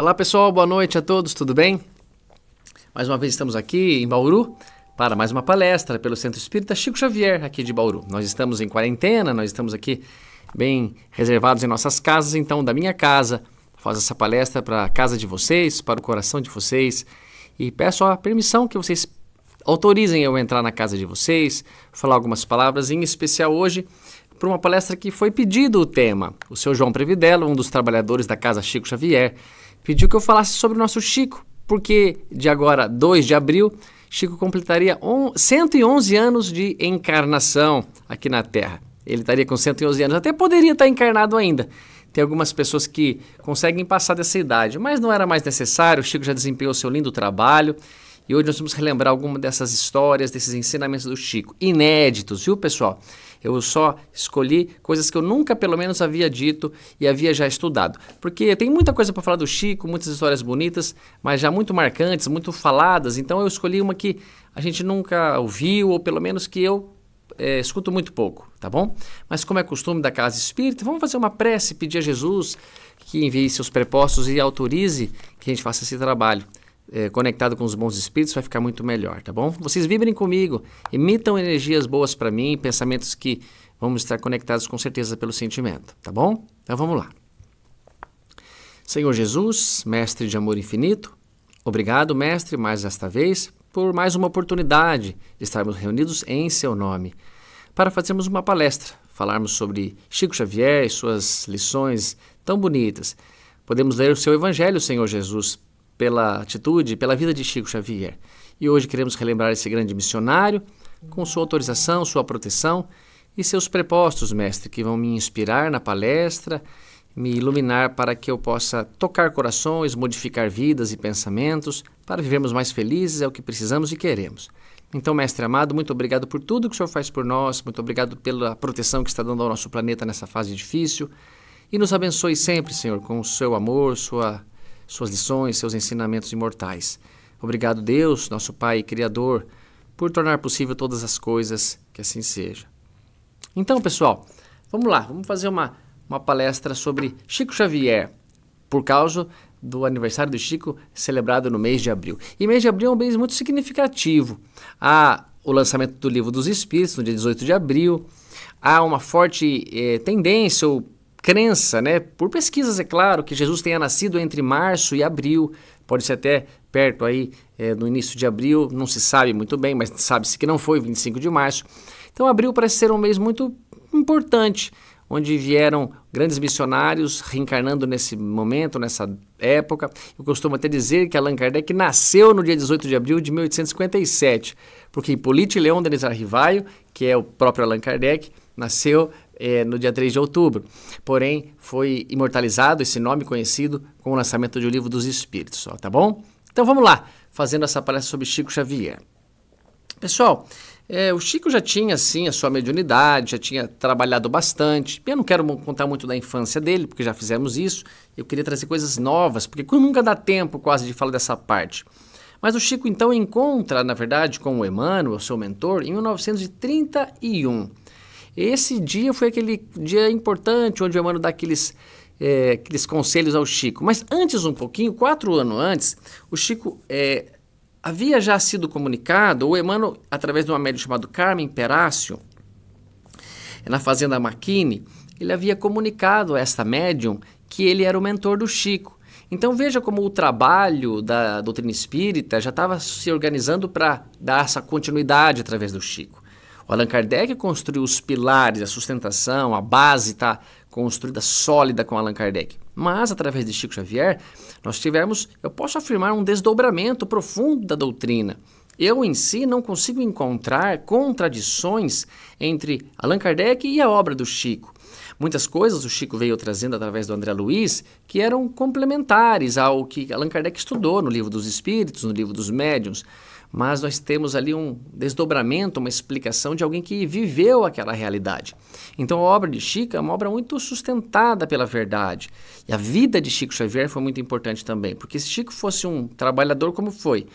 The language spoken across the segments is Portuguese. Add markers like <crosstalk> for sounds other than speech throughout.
Olá pessoal, boa noite a todos, tudo bem? Mais uma vez estamos aqui em Bauru para mais uma palestra pelo Centro Espírita Chico Xavier, aqui de Bauru. Nós estamos em quarentena, nós estamos aqui bem reservados em nossas casas, então da minha casa faço essa palestra para a casa de vocês, para o coração de vocês e peço a permissão que vocês autorizem eu entrar na casa de vocês, falar algumas palavras, em especial hoje para uma palestra que foi pedido o tema. O seu João Previdelo, um dos trabalhadores da Casa Chico Xavier, pediu que eu falasse sobre o nosso Chico, porque de agora, 2 de abril, Chico completaria on, 111 anos de encarnação aqui na Terra. Ele estaria com 111 anos, até poderia estar encarnado ainda. Tem algumas pessoas que conseguem passar dessa idade, mas não era mais necessário. O Chico já desempenhou seu lindo trabalho. E hoje nós vamos relembrar alguma dessas histórias, desses ensinamentos do Chico, inéditos, viu, pessoal? Eu só escolhi coisas que eu nunca, pelo menos, havia dito e havia já estudado. Porque tem muita coisa para falar do Chico, muitas histórias bonitas, mas já muito marcantes, muito faladas. Então eu escolhi uma que a gente nunca ouviu, ou pelo menos que eu é, escuto muito pouco, tá bom? Mas como é costume da casa espírita, vamos fazer uma prece, pedir a Jesus que envie seus prepostos e autorize que a gente faça esse trabalho é, conectado com os bons espíritos, vai ficar muito melhor, tá bom? Vocês vibrem comigo, emitam energias boas para mim, pensamentos que vamos estar conectados com certeza pelo sentimento, tá bom? Então vamos lá. Senhor Jesus, mestre de amor infinito, obrigado, mestre, mais esta vez, por mais uma oportunidade de estarmos reunidos em seu nome para fazermos uma palestra, falarmos sobre Chico Xavier e suas lições tão bonitas. Podemos ler o seu evangelho, Senhor Jesus, pela atitude, pela vida de Chico Xavier. E hoje queremos relembrar esse grande missionário com sua autorização, sua proteção e seus prepostos, mestre, que vão me inspirar na palestra, me iluminar para que eu possa tocar corações, modificar vidas e pensamentos, para vivermos mais felizes, é o que precisamos e queremos. Então, mestre amado, muito obrigado por tudo que o senhor faz por nós, muito obrigado pela proteção que está dando ao nosso planeta nessa fase difícil. E nos abençoe sempre, Senhor, com o seu amor, sua suas lições, seus ensinamentos imortais. Obrigado, Deus, nosso Pai e Criador, por tornar possível todas as coisas, que assim seja. Então, pessoal, vamos lá, vamos fazer uma, uma palestra sobre Chico Xavier, por causa do aniversário do Chico, celebrado no mês de abril. E mês de abril é um mês muito significativo. Há o lançamento do Livro dos Espíritos, no dia 18 de abril, há uma forte eh, tendência ou crença, né, por pesquisas é claro, que Jesus tenha nascido entre março e abril, pode ser até perto aí é, no início de abril, não se sabe muito bem, mas sabe-se que não foi 25 de março. Então abril parece ser um mês muito importante, onde vieram grandes missionários reencarnando nesse momento, nessa época. Eu costumo até dizer que Allan Kardec nasceu no dia 18 de abril de 1857, porque Hippolyte Leon Denis Arrivaio, que é o próprio Allan Kardec, nasceu é, no dia 3 de outubro. Porém, foi imortalizado esse nome conhecido com o lançamento de O Livro dos Espíritos, ó, tá bom? Então vamos lá, fazendo essa palestra sobre Chico Xavier. Pessoal, é, o Chico já tinha, assim, a sua mediunidade, já tinha trabalhado bastante. Eu não quero contar muito da infância dele, porque já fizemos isso. Eu queria trazer coisas novas, porque nunca dá tempo quase de falar dessa parte. Mas o Chico, então, encontra, na verdade, com o Emmanuel, seu mentor, em 1931. Esse dia foi aquele dia importante onde o Emmanuel dá aqueles, é, aqueles conselhos ao Chico. Mas antes um pouquinho, quatro anos antes, o Chico é, havia já sido comunicado, o Emmanuel, através de uma médium chamado Carmen Perácio, na fazenda Maquini, ele havia comunicado a esta médium que ele era o mentor do Chico. Então veja como o trabalho da doutrina espírita já estava se organizando para dar essa continuidade através do Chico. O Allan Kardec construiu os pilares, a sustentação, a base está construída sólida com Allan Kardec. Mas, através de Chico Xavier, nós tivemos, eu posso afirmar, um desdobramento profundo da doutrina. Eu em si não consigo encontrar contradições entre Allan Kardec e a obra do Chico muitas coisas o Chico veio trazendo através do André Luiz que eram complementares ao que Allan Kardec estudou no livro dos Espíritos, no livro dos Médiuns. Mas nós temos ali um desdobramento, uma explicação de alguém que viveu aquela realidade. Então a obra de Chico é uma obra muito sustentada pela verdade. E a vida de Chico Xavier foi muito importante também, porque se Chico fosse um trabalhador como foi,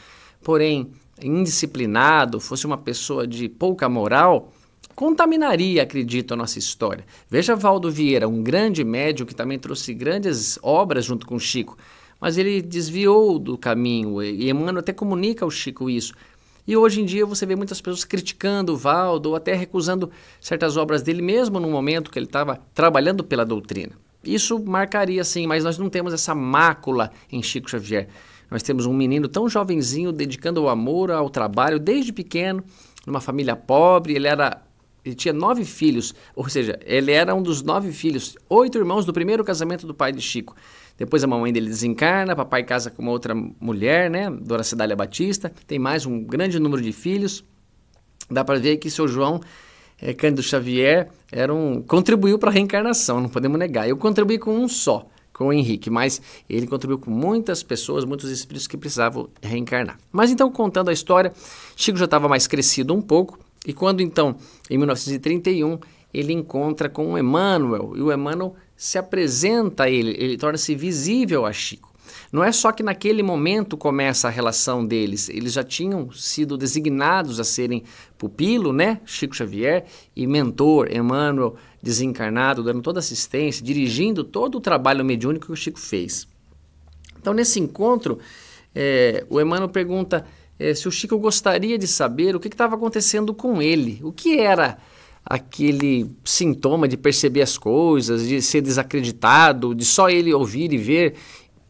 porém indisciplinado, fosse uma pessoa de pouca moral, contaminaria, acredito, a nossa história. Veja Valdo Vieira, um grande médium que também trouxe grandes obras junto com Chico, mas ele desviou do caminho, e Emmanuel até comunica ao Chico isso. E hoje em dia você vê muitas pessoas criticando o Valdo ou até recusando certas obras dele, mesmo no momento que ele estava trabalhando pela doutrina. Isso marcaria sim, mas nós não temos essa mácula em Chico Xavier. Nós temos um menino tão jovenzinho dedicando o amor ao trabalho desde pequeno, numa família pobre, ele era ele tinha nove filhos, ou seja, ele era um dos nove filhos, oito irmãos do primeiro casamento do pai de Chico. Depois a mamãe dele desencarna, papai casa com uma outra mulher, né? Dora Cidália Batista, tem mais um grande número de filhos. Dá para ver que seu João é, Cândido Xavier era um, contribuiu para a reencarnação, não podemos negar. Eu contribuí com um só, com o Henrique, mas ele contribuiu com muitas pessoas, muitos espíritos que precisavam reencarnar. Mas então, contando a história, Chico já estava mais crescido um pouco, e quando então, em 1931, ele encontra com Emmanuel e o Emmanuel se apresenta a ele, ele torna-se visível a Chico. Não é só que naquele momento começa a relação deles, eles já tinham sido designados a serem pupilo, né? Chico Xavier e mentor, Emmanuel desencarnado, dando toda assistência, dirigindo todo o trabalho mediúnico que o Chico fez. Então, nesse encontro, é, o Emmanuel pergunta é, se o Chico gostaria de saber o que estava acontecendo com ele, o que era aquele sintoma de perceber as coisas, de ser desacreditado, de só ele ouvir e ver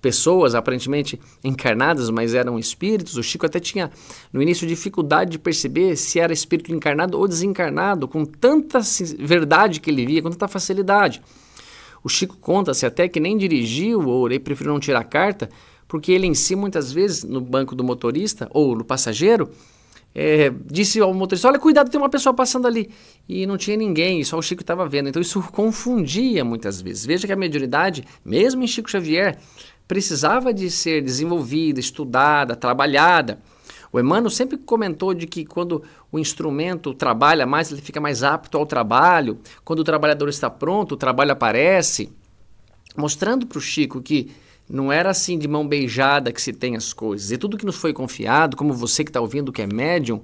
pessoas aparentemente encarnadas, mas eram espíritos. O Chico até tinha no início dificuldade de perceber se era espírito encarnado ou desencarnado, com tanta verdade que ele via, com tanta facilidade. O Chico conta-se até que nem dirigiu, ou preferiu não tirar carta, porque ele em si, muitas vezes, no banco do motorista ou no passageiro, é, disse ao motorista: Olha, cuidado, tem uma pessoa passando ali. E não tinha ninguém, só o Chico estava vendo. Então isso confundia muitas vezes. Veja que a mediunidade, mesmo em Chico Xavier, precisava de ser desenvolvida, estudada, trabalhada. O Emmanuel sempre comentou de que quando o instrumento trabalha mais, ele fica mais apto ao trabalho. Quando o trabalhador está pronto, o trabalho aparece, mostrando para o Chico que não era assim de mão beijada que se tem as coisas. E tudo que nos foi confiado, como você que está ouvindo que é médium,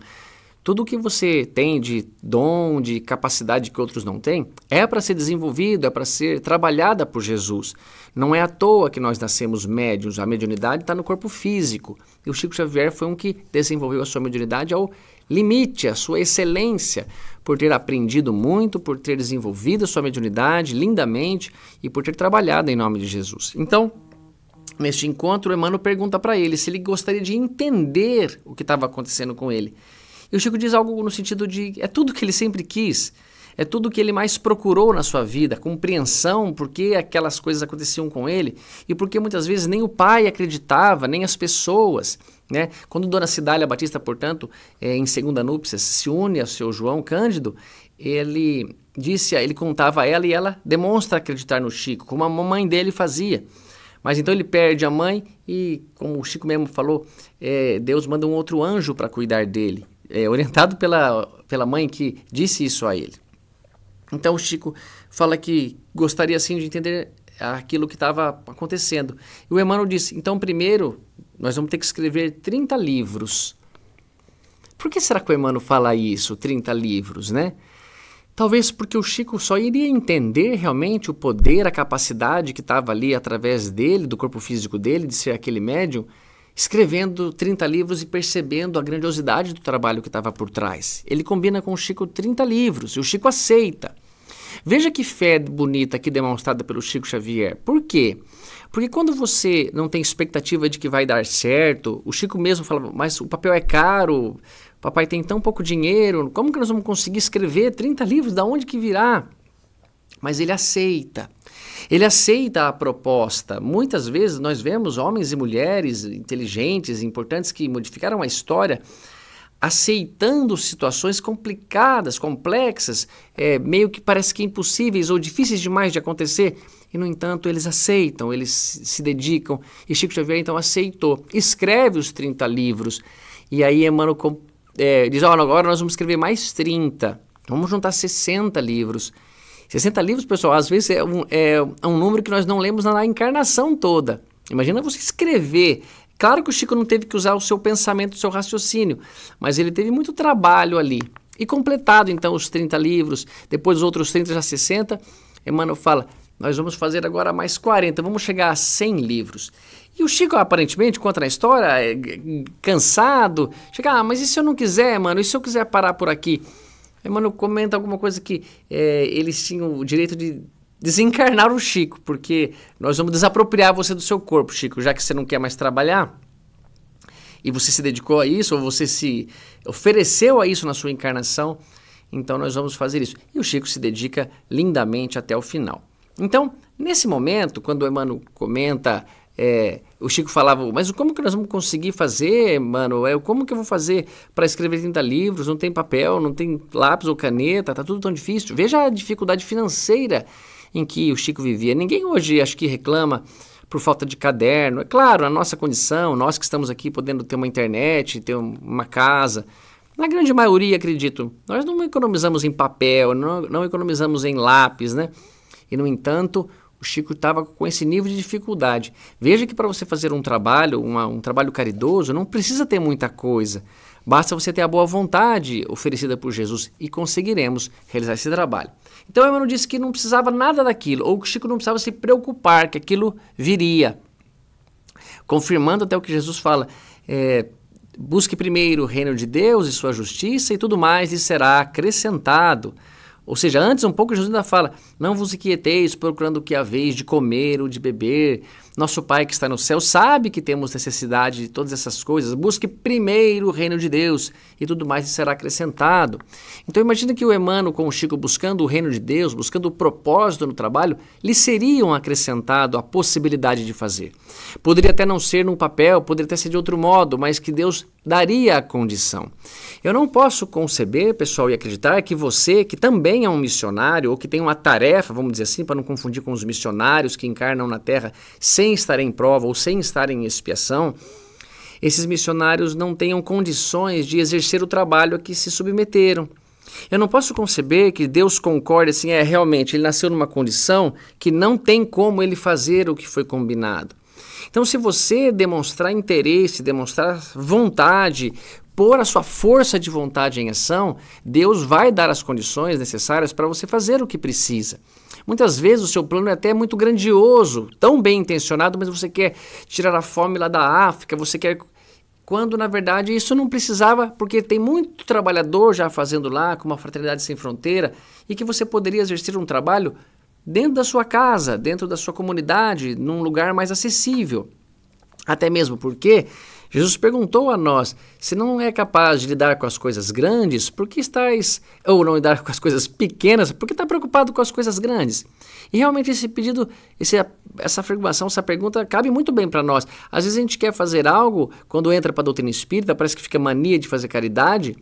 tudo que você tem de dom, de capacidade que outros não têm, é para ser desenvolvido, é para ser trabalhada por Jesus. Não é à toa que nós nascemos médiums. A mediunidade está no corpo físico. E o Chico Xavier foi um que desenvolveu a sua mediunidade ao limite, a sua excelência, por ter aprendido muito, por ter desenvolvido a sua mediunidade lindamente e por ter trabalhado em nome de Jesus. Então, Neste encontro, o Emmanuel pergunta para ele se ele gostaria de entender o que estava acontecendo com ele. E o Chico diz algo no sentido de: é tudo que ele sempre quis, é tudo que ele mais procurou na sua vida, compreensão por que aquelas coisas aconteciam com ele e porque muitas vezes nem o pai acreditava, nem as pessoas. Né? Quando Dona Cidália Batista, portanto, é, em segunda núpcias, se une ao seu João Cândido, ele disse, ele contava a ela e ela demonstra acreditar no Chico, como a mamãe dele fazia. Mas então ele perde a mãe e, como o Chico mesmo falou, é, Deus manda um outro anjo para cuidar dele, é, orientado pela, pela mãe que disse isso a ele. Então o Chico fala que gostaria assim de entender aquilo que estava acontecendo. E o Emmanuel disse: então, primeiro, nós vamos ter que escrever 30 livros. Por que será que o Emmanuel fala isso, 30 livros, né? Talvez porque o Chico só iria entender realmente o poder, a capacidade que estava ali através dele, do corpo físico dele, de ser aquele médium, escrevendo 30 livros e percebendo a grandiosidade do trabalho que estava por trás. Ele combina com o Chico 30 livros e o Chico aceita. Veja que fé bonita aqui demonstrada pelo Chico Xavier. Por quê? Porque quando você não tem expectativa de que vai dar certo, o Chico mesmo fala, mas o papel é caro, Papai tem tão pouco dinheiro, como que nós vamos conseguir escrever 30 livros? Da onde que virá? Mas ele aceita. Ele aceita a proposta. Muitas vezes nós vemos homens e mulheres inteligentes, importantes que modificaram a história, aceitando situações complicadas, complexas, é, meio que parece que impossíveis ou difíceis demais de acontecer. E, no entanto, eles aceitam, eles se dedicam. E Chico Xavier, então, aceitou. Escreve os 30 livros. E aí Emmanuel é, diz, olha, agora nós vamos escrever mais 30, vamos juntar 60 livros. 60 livros, pessoal, às vezes é um, é, é um número que nós não lemos na encarnação toda. Imagina você escrever Claro que o Chico não teve que usar o seu pensamento, o seu raciocínio, mas ele teve muito trabalho ali. E completado então os 30 livros, depois os outros 30 já 60, Emmanuel fala: nós vamos fazer agora mais 40, vamos chegar a 100 livros. E o Chico, aparentemente, conta na história, é, cansado, chega, ah, mas e se eu não quiser, mano? E se eu quiser parar por aqui? Aí, mano, comenta alguma coisa que é, eles tinham o direito de desencarnar o Chico, porque nós vamos desapropriar você do seu corpo, Chico, já que você não quer mais trabalhar e você se dedicou a isso, ou você se ofereceu a isso na sua encarnação, então nós vamos fazer isso. E o Chico se dedica lindamente até o final. Então, nesse momento, quando o Emmanuel comenta é, o Chico falava, mas como que nós vamos conseguir fazer, mano? É, como que eu vou fazer para escrever 30 livros? Não tem papel, não tem lápis ou caneta, tá tudo tão difícil. Veja a dificuldade financeira em que o Chico vivia. Ninguém hoje acho que reclama por falta de caderno. É claro, a nossa condição, nós que estamos aqui podendo ter uma internet, ter uma casa. Na grande maioria, acredito, nós não economizamos em papel, não, não economizamos em lápis, né? E, no entanto, o Chico estava com esse nível de dificuldade. Veja que para você fazer um trabalho, uma, um trabalho caridoso, não precisa ter muita coisa. Basta você ter a boa vontade oferecida por Jesus e conseguiremos realizar esse trabalho. Então Emmanuel disse que não precisava nada daquilo, ou que Chico não precisava se preocupar, que aquilo viria. Confirmando até o que Jesus fala, é, busque primeiro o reino de Deus e sua justiça e tudo mais lhe será acrescentado. Ou seja, antes um pouco Jesus ainda fala: Não vos inquieteis procurando o que haveis de comer ou de beber, nosso Pai que está no céu sabe que temos necessidade de todas essas coisas. Busque primeiro o reino de Deus e tudo mais será acrescentado. Então imagina que o Emmanuel com o Chico buscando o reino de Deus, buscando o propósito no trabalho, lhe seriam acrescentado a possibilidade de fazer. Poderia até não ser num papel, poderia até ser de outro modo, mas que Deus daria a condição. Eu não posso conceber, pessoal, e acreditar que você, que também é um missionário ou que tem uma tarefa, vamos dizer assim, para não confundir com os missionários que encarnam na terra sem sem estar em prova ou sem estar em expiação, esses missionários não tenham condições de exercer o trabalho a que se submeteram. Eu não posso conceber que Deus concorde assim, é realmente, ele nasceu numa condição que não tem como ele fazer o que foi combinado. Então, se você demonstrar interesse, demonstrar vontade, pôr a sua força de vontade em ação, Deus vai dar as condições necessárias para você fazer o que precisa. Muitas vezes o seu plano é até muito grandioso, tão bem intencionado, mas você quer tirar a fome lá da África, você quer quando na verdade isso não precisava, porque tem muito trabalhador já fazendo lá, com uma fraternidade sem fronteira, e que você poderia exercer um trabalho dentro da sua casa, dentro da sua comunidade, num lugar mais acessível. Até mesmo porque Jesus perguntou a nós: se não é capaz de lidar com as coisas grandes, por que estáis, ou não lidar <laughs> com as coisas pequenas, por que está preocupado com as coisas grandes? E realmente esse pedido, esse, essa afirmação, essa pergunta cabe muito bem para nós. Às vezes a gente quer fazer algo, quando entra para a doutrina espírita, parece que fica mania de fazer caridade,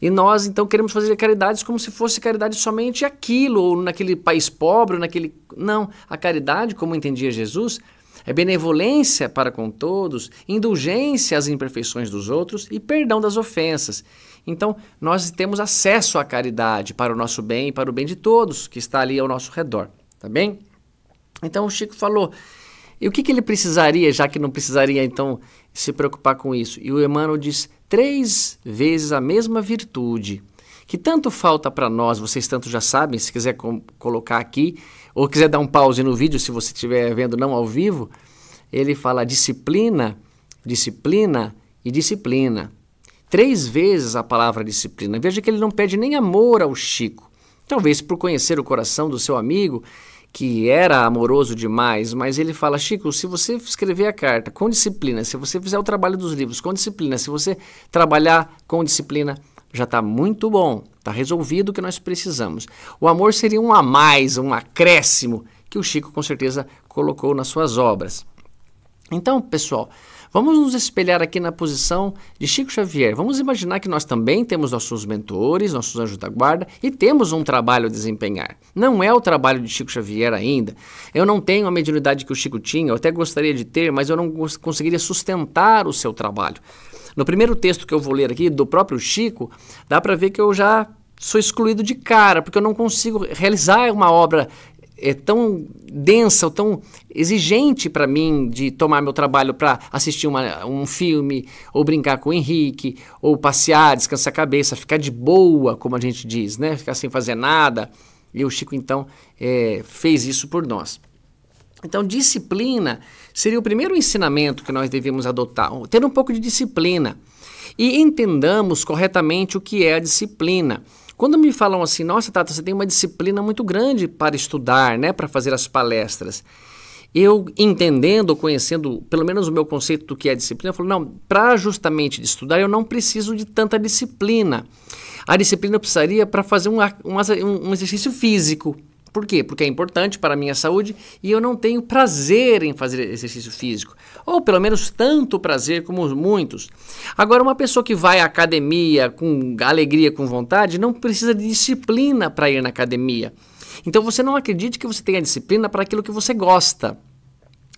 e nós então queremos fazer caridades como se fosse caridade somente aquilo, ou naquele país pobre, ou naquele. Não, a caridade, como entendia Jesus, é benevolência para com todos, indulgência às imperfeições dos outros e perdão das ofensas. Então, nós temos acesso à caridade para o nosso bem e para o bem de todos que está ali ao nosso redor, tá bem? Então, o Chico falou. E o que, que ele precisaria, já que não precisaria então se preocupar com isso? E o Emmanuel diz três vezes a mesma virtude que tanto falta para nós, vocês tanto já sabem, se quiser colocar aqui, ou quiser dar um pause no vídeo se você estiver vendo não ao vivo, ele fala disciplina, disciplina e disciplina. Três vezes a palavra disciplina. Veja que ele não pede nem amor ao Chico. Talvez por conhecer o coração do seu amigo, que era amoroso demais, mas ele fala: Chico, se você escrever a carta com disciplina, se você fizer o trabalho dos livros com disciplina, se você trabalhar com disciplina, já está muito bom, está resolvido o que nós precisamos. O amor seria um a mais, um acréscimo que o Chico com certeza colocou nas suas obras. Então, pessoal, vamos nos espelhar aqui na posição de Chico Xavier. Vamos imaginar que nós também temos nossos mentores, nossos anjos da guarda e temos um trabalho a desempenhar. Não é o trabalho de Chico Xavier ainda. Eu não tenho a mediunidade que o Chico tinha, eu até gostaria de ter, mas eu não conseguiria sustentar o seu trabalho. No primeiro texto que eu vou ler aqui, do próprio Chico, dá para ver que eu já sou excluído de cara, porque eu não consigo realizar uma obra é tão densa, tão exigente para mim de tomar meu trabalho para assistir uma, um filme, ou brincar com o Henrique, ou passear, descansar a cabeça, ficar de boa, como a gente diz, né? Ficar sem fazer nada. E o Chico, então, é, fez isso por nós. Então, disciplina seria o primeiro ensinamento que nós devemos adotar, ter um pouco de disciplina. E entendamos corretamente o que é a disciplina. Quando me falam assim, nossa, Tata, você tem uma disciplina muito grande para estudar, né, para fazer as palestras. Eu entendendo, conhecendo pelo menos o meu conceito do que é disciplina, eu falo, não, para justamente estudar eu não preciso de tanta disciplina. A disciplina eu precisaria para fazer um, um, um exercício físico, por quê? Porque é importante para a minha saúde e eu não tenho prazer em fazer exercício físico, ou pelo menos tanto prazer como muitos. Agora, uma pessoa que vai à academia com alegria, com vontade, não precisa de disciplina para ir na academia. Então, você não acredite que você tenha disciplina para aquilo que você gosta.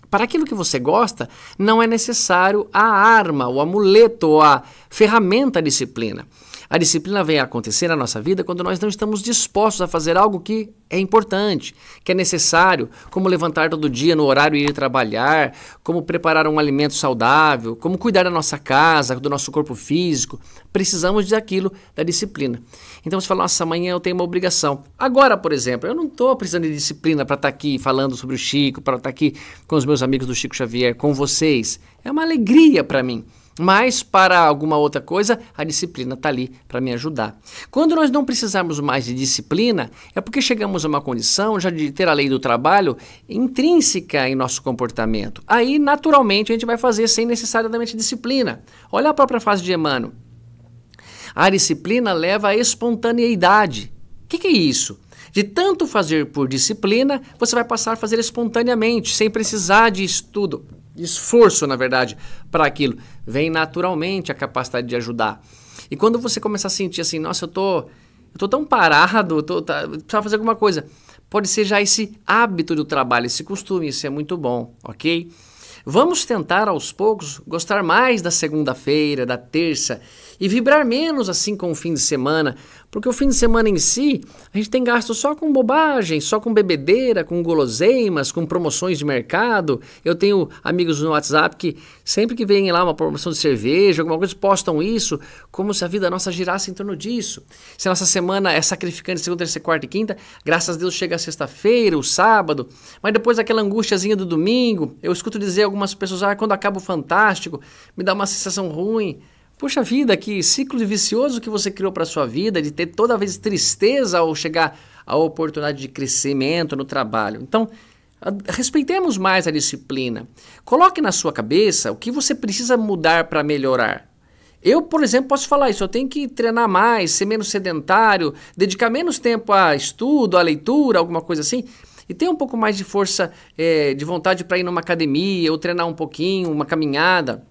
Para aquilo que você gosta, não é necessário a arma, o amuleto, a ferramenta a disciplina. A disciplina vem a acontecer na nossa vida quando nós não estamos dispostos a fazer algo que é importante, que é necessário, como levantar todo dia no horário e ir trabalhar, como preparar um alimento saudável, como cuidar da nossa casa, do nosso corpo físico. Precisamos daquilo, da disciplina. Então você fala, nossa, amanhã eu tenho uma obrigação. Agora, por exemplo, eu não estou precisando de disciplina para estar tá aqui falando sobre o Chico, para estar tá aqui com os meus amigos do Chico Xavier, com vocês. É uma alegria para mim mas para alguma outra coisa, a disciplina está ali para me ajudar. Quando nós não precisamos mais de disciplina, é porque chegamos a uma condição já de ter a lei do trabalho intrínseca em nosso comportamento. Aí, naturalmente, a gente vai fazer sem necessariamente disciplina. Olha a própria frase de Emmanuel. A disciplina leva à espontaneidade. O que, que é isso? De tanto fazer por disciplina, você vai passar a fazer espontaneamente, sem precisar de estudo esforço, na verdade, para aquilo. Vem naturalmente a capacidade de ajudar. E quando você começar a sentir assim, nossa, eu tô, eu tô tão parado, eu tô, tá, precisava fazer alguma coisa. Pode ser já esse hábito do trabalho, esse costume, isso é muito bom, ok? Vamos tentar aos poucos gostar mais da segunda-feira, da terça e vibrar menos assim com o fim de semana, porque o fim de semana em si, a gente tem gasto só com bobagem, só com bebedeira, com guloseimas, com promoções de mercado. Eu tenho amigos no WhatsApp que sempre que vem lá uma promoção de cerveja, alguma coisa, postam isso como se a vida nossa girasse em torno disso. Se a nossa semana é sacrificante segunda, terça, quarta e quinta, graças a Deus chega a sexta-feira, o sábado, mas depois daquela angustiazinha do domingo, eu escuto dizer algumas pessoas, ah, quando acaba o Fantástico, me dá uma sensação ruim. Puxa vida, que ciclo vicioso que você criou para sua vida, de ter toda vez tristeza ao chegar à oportunidade de crescimento no trabalho. Então, respeitemos mais a disciplina. Coloque na sua cabeça o que você precisa mudar para melhorar. Eu, por exemplo, posso falar isso, eu tenho que treinar mais, ser menos sedentário, dedicar menos tempo a estudo, a leitura, alguma coisa assim e ter um pouco mais de força, é, de vontade para ir numa academia ou treinar um pouquinho, uma caminhada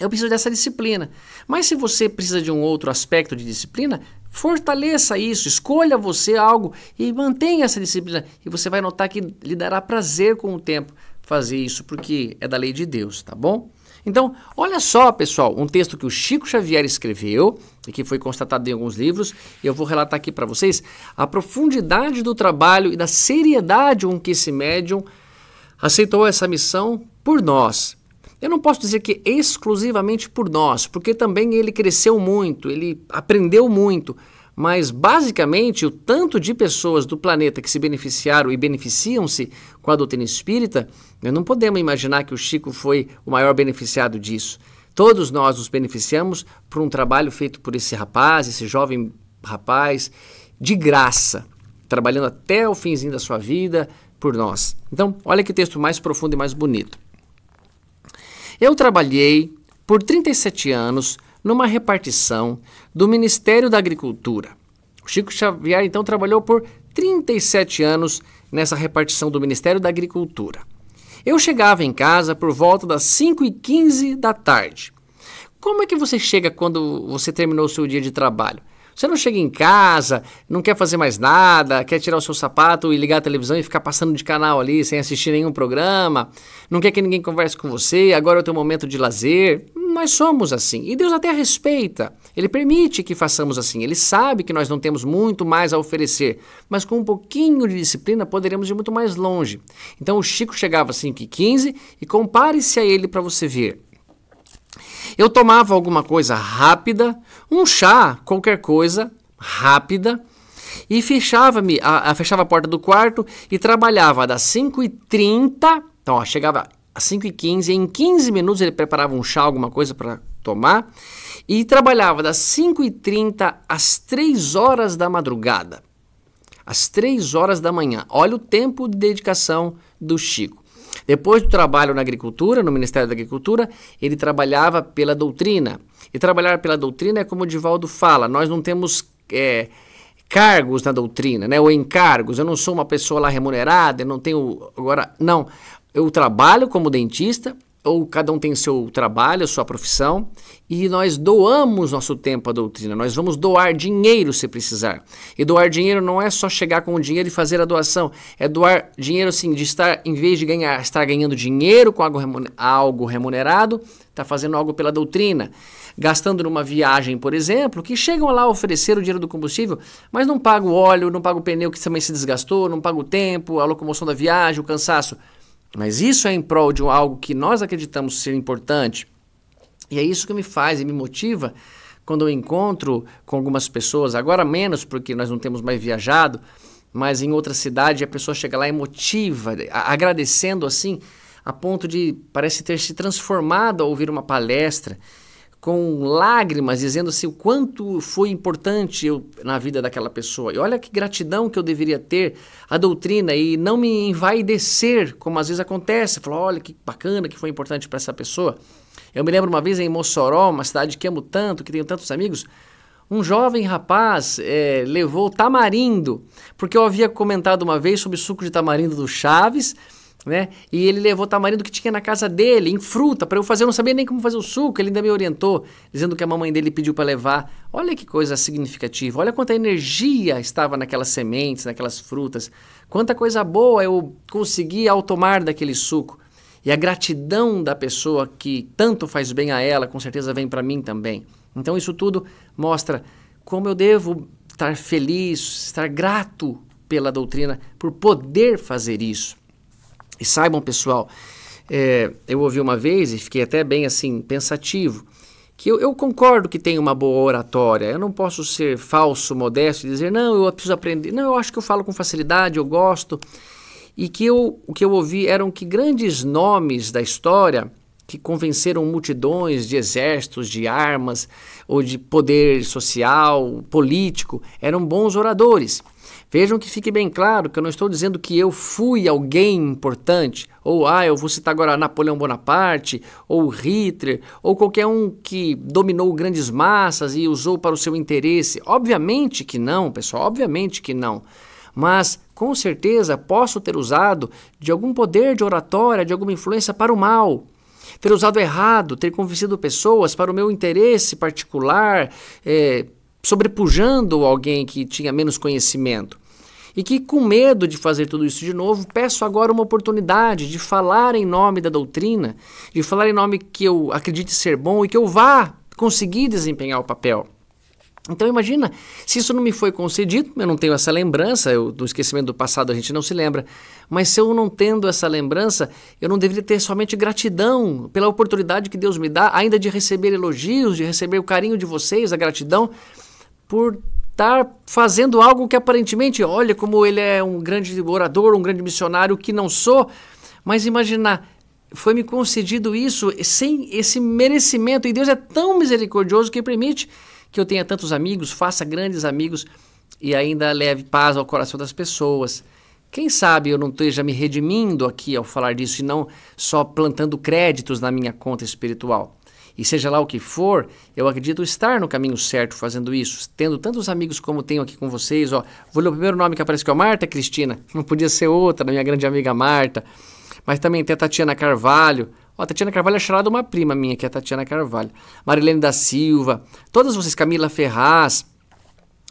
eu preciso dessa disciplina. Mas se você precisa de um outro aspecto de disciplina, fortaleça isso, escolha você algo e mantenha essa disciplina. E você vai notar que lhe dará prazer com o tempo fazer isso, porque é da lei de Deus, tá bom? Então, olha só, pessoal, um texto que o Chico Xavier escreveu e que foi constatado em alguns livros, e eu vou relatar aqui para vocês a profundidade do trabalho e da seriedade com que esse médium aceitou essa missão por nós. Eu não posso dizer que exclusivamente por nós, porque também ele cresceu muito, ele aprendeu muito, mas basicamente o tanto de pessoas do planeta que se beneficiaram e beneficiam-se com a doutrina espírita, não podemos imaginar que o Chico foi o maior beneficiado disso. Todos nós nos beneficiamos por um trabalho feito por esse rapaz, esse jovem rapaz, de graça, trabalhando até o finzinho da sua vida por nós. Então, olha que texto mais profundo e mais bonito. Eu trabalhei por 37 anos numa repartição do Ministério da Agricultura. O Chico Xavier então trabalhou por 37 anos nessa repartição do Ministério da Agricultura. Eu chegava em casa por volta das 5 e 15 da tarde. Como é que você chega quando você terminou o seu dia de trabalho? Você não chega em casa, não quer fazer mais nada, quer tirar o seu sapato e ligar a televisão e ficar passando de canal ali sem assistir nenhum programa, não quer que ninguém converse com você, agora é o teu momento de lazer. Nós somos assim. E Deus até respeita. Ele permite que façamos assim. Ele sabe que nós não temos muito mais a oferecer, mas com um pouquinho de disciplina poderemos ir muito mais longe. Então o Chico chegava às 5h15 e compare-se a ele para você ver. Eu tomava alguma coisa rápida, um chá, qualquer coisa, rápida, e fechava-me, a, a, fechava a porta do quarto e trabalhava das 5h30, então ó, chegava às 5h15, em 15 minutos ele preparava um chá, alguma coisa para tomar, e trabalhava das 5h30 às 3 horas da madrugada, às 3 horas da manhã. Olha o tempo de dedicação do Chico. Depois do trabalho na agricultura, no Ministério da Agricultura, ele trabalhava pela doutrina. E trabalhar pela doutrina é como o Divaldo fala, nós não temos é, cargos na doutrina, né? Ou encargos. Eu não sou uma pessoa lá remunerada, eu não tenho. Agora, não. Eu trabalho como dentista, ou cada um tem seu trabalho, sua profissão, e nós doamos nosso tempo à doutrina. Nós vamos doar dinheiro se precisar. E doar dinheiro não é só chegar com o dinheiro e fazer a doação, é doar dinheiro assim, de estar em vez de ganhar, estar ganhando dinheiro com algo remunerado, está fazendo algo pela doutrina, gastando numa viagem, por exemplo, que chegam lá a oferecer o dinheiro do combustível, mas não paga o óleo, não paga o pneu que também se desgastou, não paga o tempo, a locomoção da viagem, o cansaço. Mas isso é em prol de algo que nós acreditamos ser importante. E é isso que me faz e me motiva quando eu encontro com algumas pessoas, agora menos porque nós não temos mais viajado, mas em outra cidade a pessoa chega lá e motiva agradecendo assim, a ponto de parece ter se transformado ao ouvir uma palestra com lágrimas, dizendo-se assim, o quanto foi importante eu na vida daquela pessoa. E olha que gratidão que eu deveria ter a doutrina e não me envaidecer, como às vezes acontece. Falar, olha que bacana que foi importante para essa pessoa. Eu me lembro uma vez em Mossoró, uma cidade que amo tanto, que tenho tantos amigos, um jovem rapaz é, levou tamarindo, porque eu havia comentado uma vez sobre suco de tamarindo do Chaves, né? E ele levou tamarindo que tinha na casa dele, em fruta, para eu fazer. Eu não sabia nem como fazer o suco, ele ainda me orientou, dizendo que a mamãe dele pediu para levar. Olha que coisa significativa, olha quanta energia estava naquelas sementes, naquelas frutas. Quanta coisa boa eu consegui ao tomar daquele suco. E a gratidão da pessoa que tanto faz bem a ela, com certeza vem para mim também. Então isso tudo mostra como eu devo estar feliz, estar grato pela doutrina por poder fazer isso. E saibam, pessoal, é, eu ouvi uma vez e fiquei até bem assim, pensativo, que eu, eu concordo que tem uma boa oratória, eu não posso ser falso, modesto e dizer, não, eu preciso aprender, não, eu acho que eu falo com facilidade, eu gosto, e que eu, o que eu ouvi eram que grandes nomes da história que convenceram multidões de exércitos, de armas ou de poder social, político, eram bons oradores. Vejam que fique bem claro que eu não estou dizendo que eu fui alguém importante, ou ah, eu vou citar agora Napoleão Bonaparte, ou Hitler, ou qualquer um que dominou grandes massas e usou para o seu interesse. Obviamente que não, pessoal, obviamente que não. Mas com certeza posso ter usado de algum poder de oratória, de alguma influência para o mal ter usado errado, ter convencido pessoas para o meu interesse particular, é, sobrepujando alguém que tinha menos conhecimento. E que, com medo de fazer tudo isso de novo, peço agora uma oportunidade de falar em nome da doutrina, de falar em nome que eu acredite ser bom e que eu vá conseguir desempenhar o papel. Então imagina, se isso não me foi concedido, eu não tenho essa lembrança, eu, do esquecimento do passado a gente não se lembra, mas se eu não tendo essa lembrança, eu não deveria ter somente gratidão pela oportunidade que Deus me dá, ainda de receber elogios, de receber o carinho de vocês, a gratidão, por estar fazendo algo que aparentemente, olha como ele é um grande orador, um grande missionário, que não sou, mas imaginar, foi-me concedido isso sem esse merecimento, e Deus é tão misericordioso que permite que eu tenha tantos amigos, faça grandes amigos e ainda leve paz ao coração das pessoas. Quem sabe eu não esteja me redimindo aqui ao falar disso e não só plantando créditos na minha conta espiritual e seja lá o que for, eu acredito estar no caminho certo fazendo isso, tendo tantos amigos como tenho aqui com vocês. Ó, vou ler o primeiro nome que aparece que é Marta Cristina, <laughs> não podia ser outra, minha grande amiga Marta. Mas também tem a Tatiana Carvalho. Ó, a Tatiana Carvalho é charada uma prima minha, que é a Tatiana Carvalho. Marilene da Silva, todas vocês, Camila Ferraz.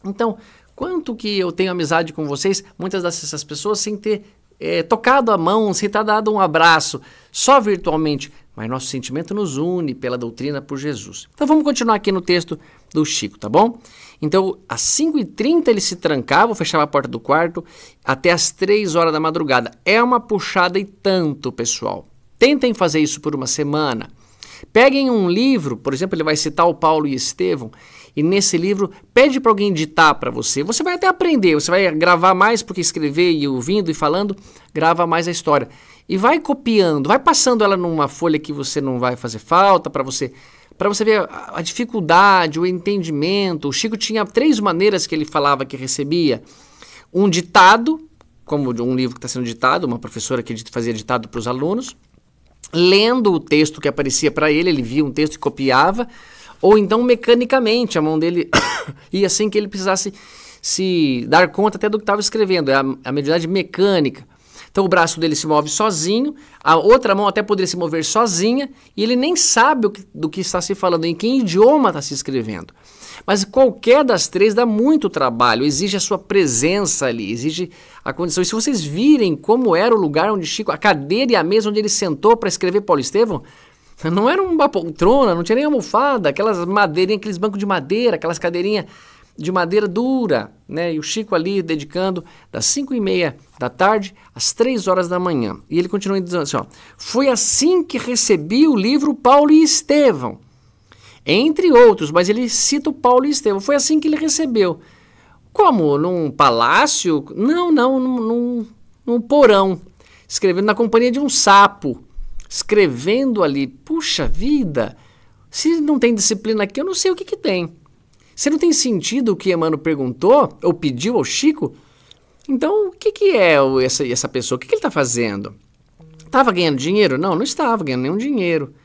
Então, quanto que eu tenho amizade com vocês, muitas dessas pessoas sem ter é, tocado a mão, sem ter dado um abraço, só virtualmente mas nosso sentimento nos une pela doutrina por Jesus. Então vamos continuar aqui no texto do Chico, tá bom? Então, às 5h30 ele se trancava, fechava a porta do quarto, até às 3 horas da madrugada. É uma puxada e tanto, pessoal. Tentem fazer isso por uma semana. Peguem um livro, por exemplo, ele vai citar o Paulo e Estevão, e nesse livro pede para alguém ditar para você. Você vai até aprender, você vai gravar mais porque escrever e ouvindo e falando, grava mais a história e vai copiando, vai passando ela numa folha que você não vai fazer falta para você para você ver a, a, dificuldade, o entendimento. O Chico tinha três maneiras que ele falava que recebia: um ditado, como um livro que está sendo ditado, uma professora que fazia ditado para os alunos, lendo o texto que aparecia para ele, ele via um texto e copiava, ou então mecanicamente a mão dele <coughs> ia assim que ele precisasse se dar conta até do que estava escrevendo. É a, a mecânica. Então o braço dele se move sozinho, a outra mão até poderia se mover sozinha, e ele nem sabe que, do que está se falando, em que idioma está se escrevendo. Mas qualquer das três dá muito trabalho, exige a sua presença ali, exige a condição. E se vocês virem como era o lugar onde Chico, a cadeira e a mesa onde ele sentou para escrever Paulo Estevão, <laughs> não era uma poltrona, não tinha nem almofada, aquelas madeirinhas, aqueles bancos de madeira, aquelas cadeirinhas de madeira dura, né? E o Chico ali dedicando das 5 e meia da tarde às 3 horas da manhã. E ele continua dizendo assim, ó, foi assim que recebi o livro Paulo e Estevão, entre outros, mas ele cita o Paulo e Estevão, foi assim que ele recebeu. Como? Num palácio? Não, não, num, num, porão, escrevendo na companhia de um sapo, escrevendo ali, puxa vida, se não tem disciplina aqui, eu não sei o que que tem. Você não tem sentido o que Emmanuel perguntou ou pediu ao Chico? Então, o que, que é essa, essa pessoa? O que, que ele está fazendo? Estava ganhando dinheiro? Não, não estava ganhando nenhum dinheiro.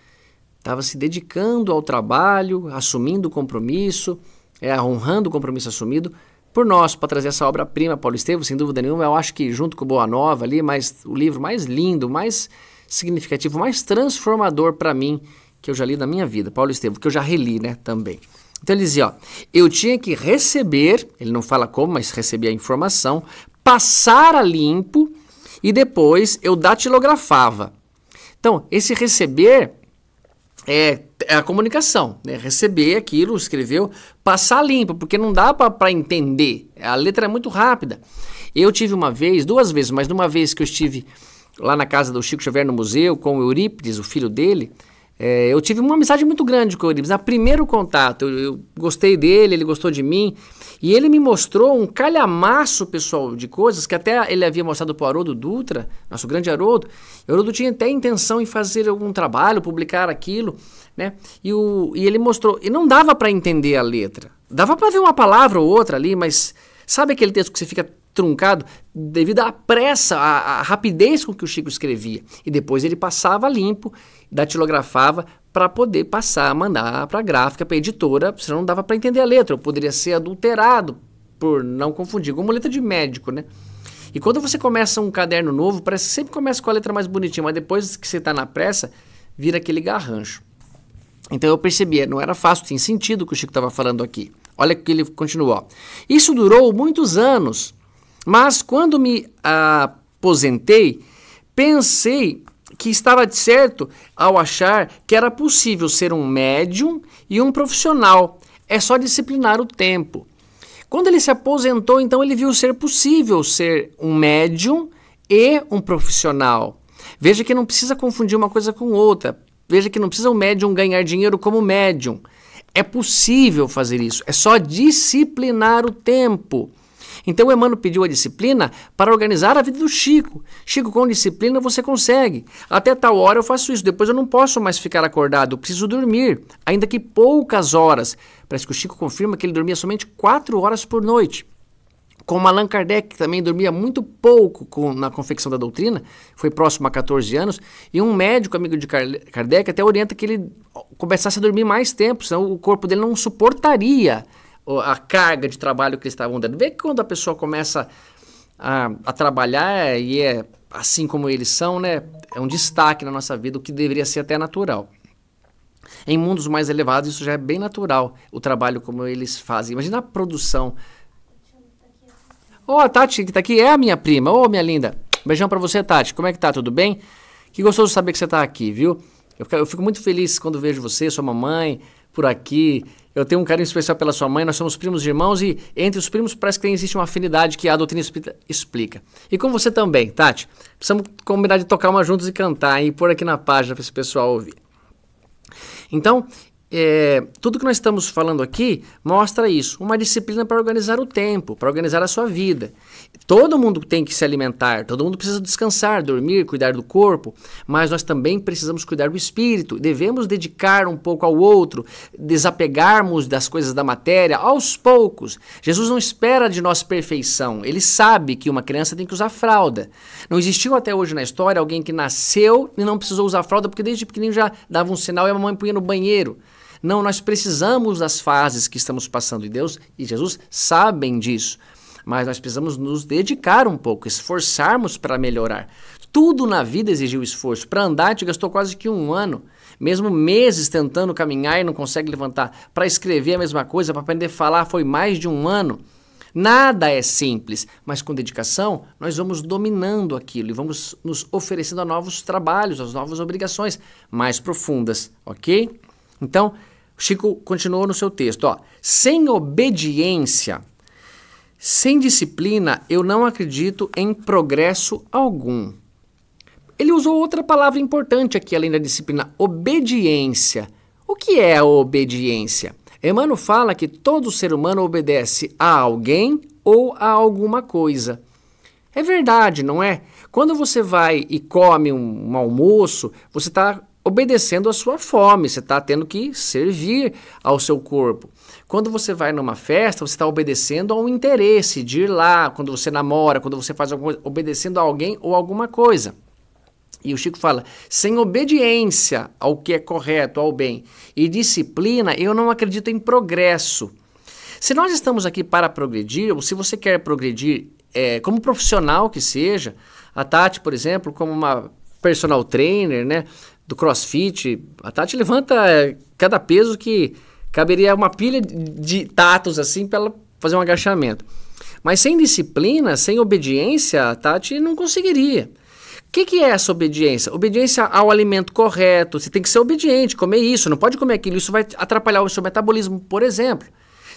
Estava se dedicando ao trabalho, assumindo o compromisso, é, honrando o compromisso assumido por nós, para trazer essa obra-prima, Paulo Estevam, sem dúvida nenhuma. Eu acho que, junto com Boa Nova ali, mas o livro mais lindo, mais significativo, mais transformador para mim que eu já li na minha vida. Paulo Estevam, que eu já reli, né, também. Então ele dizia, ó, eu tinha que receber, ele não fala como, mas receber a informação, passar a limpo e depois eu datilografava. Então, esse receber é, é a comunicação, né? receber aquilo, escreveu, passar limpo, porque não dá para entender, a letra é muito rápida. Eu tive uma vez, duas vezes, mas numa vez que eu estive lá na casa do Chico Xavier no museu com o Eurípides, o filho dele, é, eu tive uma amizade muito grande com o Euripides. A primeiro contato, eu, eu, gostei dele, ele gostou de mim. E ele me mostrou um calhamaço, pessoal, de coisas que até ele havia mostrado para o Haroldo Dutra, nosso grande Haroldo. O Haroldo tinha até intenção em fazer algum trabalho, publicar aquilo, né? E, o, e ele mostrou. E não dava para entender a letra. Dava para ver uma palavra ou outra ali, mas sabe aquele texto que você fica truncado devido à pressa, à, à rapidez com que o Chico escrevia. E depois ele passava limpo, datilografava para poder passar, mandar para a gráfica, para a editora, senão não dava para entender a letra, poderia ser adulterado por não confundir, como letra de médico, né? E quando você começa um caderno novo, parece que sempre começa com a letra mais bonitinha, mas depois que você está na pressa, vira aquele garrancho. Então eu percebi, não era fácil, tem sentido o que o Chico estava falando aqui. Olha que ele continuou. Isso durou muitos anos. Mas quando me aposentei, pensei que estava de certo ao achar que era possível ser um médium e um profissional. É só disciplinar o tempo. Quando ele se aposentou, então ele viu ser possível ser um médium e um profissional. Veja que não precisa confundir uma coisa com outra. Veja que não precisa o médium ganhar dinheiro como médium. É possível fazer isso, é só disciplinar o tempo. Então o Emmanuel pediu a disciplina para organizar a vida do Chico. Chico, com disciplina você consegue. Até tal hora eu faço isso, depois eu não posso mais ficar acordado, eu preciso dormir, ainda que poucas horas. Parece que o Chico confirma que ele dormia somente quatro horas por noite. Como Allan Kardec, que também dormia muito pouco com, na confecção da doutrina, foi próximo a 14 anos, e um médico amigo de Kardec até orienta que ele começasse a dormir mais tempo, senão o corpo dele não suportaria a carga de trabalho que eles estavam dando. Vê que quando a pessoa começa a, a trabalhar e é assim como eles são, né? É um destaque na nossa vida, o que deveria ser até natural. Em mundos mais elevados, isso já é bem natural, o trabalho como eles fazem. Imagina a produção. Ô, oh, a Tati, que tá aqui, é a minha prima. Ô, oh, minha linda. Beijão para você, Tati. Como é que tá? Tudo bem? Que gostoso saber que você tá aqui, viu? eu fico muito feliz quando vejo você, sua mamãe, por aqui. Eu tenho um carinho especial pela sua mãe, nós somos primos de irmãos e entre os primos parece que existe uma afinidade que a doutrina espírita explica. E com você também, Tati. Precisamos combinar de tocar uma juntos e cantar e pôr aqui na página para esse pessoal ouvir. Então, é, tudo que nós estamos falando aqui mostra isso. Uma disciplina para organizar o tempo, para organizar a sua vida. Todo mundo tem que se alimentar, todo mundo precisa descansar, dormir, cuidar do corpo, mas nós também precisamos cuidar do espírito. Devemos dedicar um pouco ao outro, desapegarmos das coisas da matéria aos poucos. Jesus não espera de nós perfeição. Ele sabe que uma criança tem que usar fralda. Não existiu até hoje na história alguém que nasceu e não precisou usar fralda porque desde pequenininho já dava um sinal e a mamãe punha no banheiro. Não, nós precisamos das fases que estamos passando e Deus e Jesus sabem disso. Mas nós precisamos nos dedicar um pouco, esforçarmos para melhorar. Tudo na vida exigiu esforço. Para andar, te gastou quase que um ano. Mesmo meses tentando caminhar e não consegue levantar. Para escrever é a mesma coisa, para aprender a falar, foi mais de um ano. Nada é simples, mas com dedicação nós vamos dominando aquilo e vamos nos oferecendo a novos trabalhos, as novas obrigações mais profundas, ok? Então, Chico continuou no seu texto, ó, sem obediência, sem disciplina, eu não acredito em progresso algum. Ele usou outra palavra importante aqui além da disciplina, obediência. O que é a obediência? Emmanuel fala que todo ser humano obedece a alguém ou a alguma coisa. É verdade, não é? Quando você vai e come um, um almoço, você está obedecendo à sua fome, você está tendo que servir ao seu corpo. Quando você vai numa festa, você está obedecendo ao interesse de ir lá, quando você namora, quando você faz alguma coisa, obedecendo a alguém ou alguma coisa. E o Chico fala: sem obediência ao que é correto, ao bem e disciplina, eu não acredito em progresso. Se nós estamos aqui para progredir, ou se você quer progredir é, como profissional que seja, a Tati, por exemplo, como uma personal trainer, né? do crossfit. A Tati levanta é, cada peso que caberia uma pilha de tatos assim para ela fazer um agachamento. Mas sem disciplina, sem obediência, a Tati não conseguiria. O que, que, é essa obediência? Obediência ao alimento correto. Você tem que ser obediente, comer isso, não pode comer aquilo. Isso vai atrapalhar o seu metabolismo, por exemplo.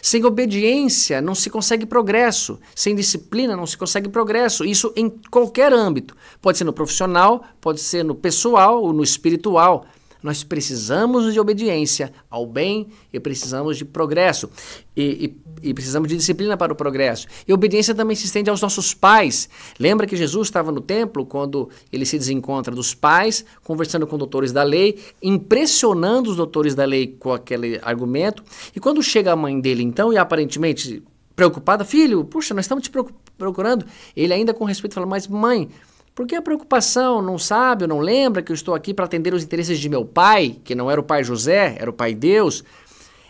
Sem obediência não se consegue progresso, sem disciplina não se consegue progresso. Isso em qualquer âmbito. Pode ser no profissional, pode ser no pessoal ou no espiritual. Nós precisamos de obediência ao bem e precisamos de progresso. E, e, e, precisamos de disciplina para o progresso. E obediência também se estende aos nossos pais. Lembra que Jesus estava no templo quando ele se desencontra dos pais, conversando com doutores da lei, impressionando os doutores da lei com aquele argumento. E quando chega a mãe dele, então, e aparentemente preocupada, filho, puxa, nós estamos te procurando. Ele ainda com respeito fala, mas mãe por que a preocupação? Não sabe ou não lembra que eu estou aqui para atender os interesses de meu pai, que não era o pai José, era o pai Deus?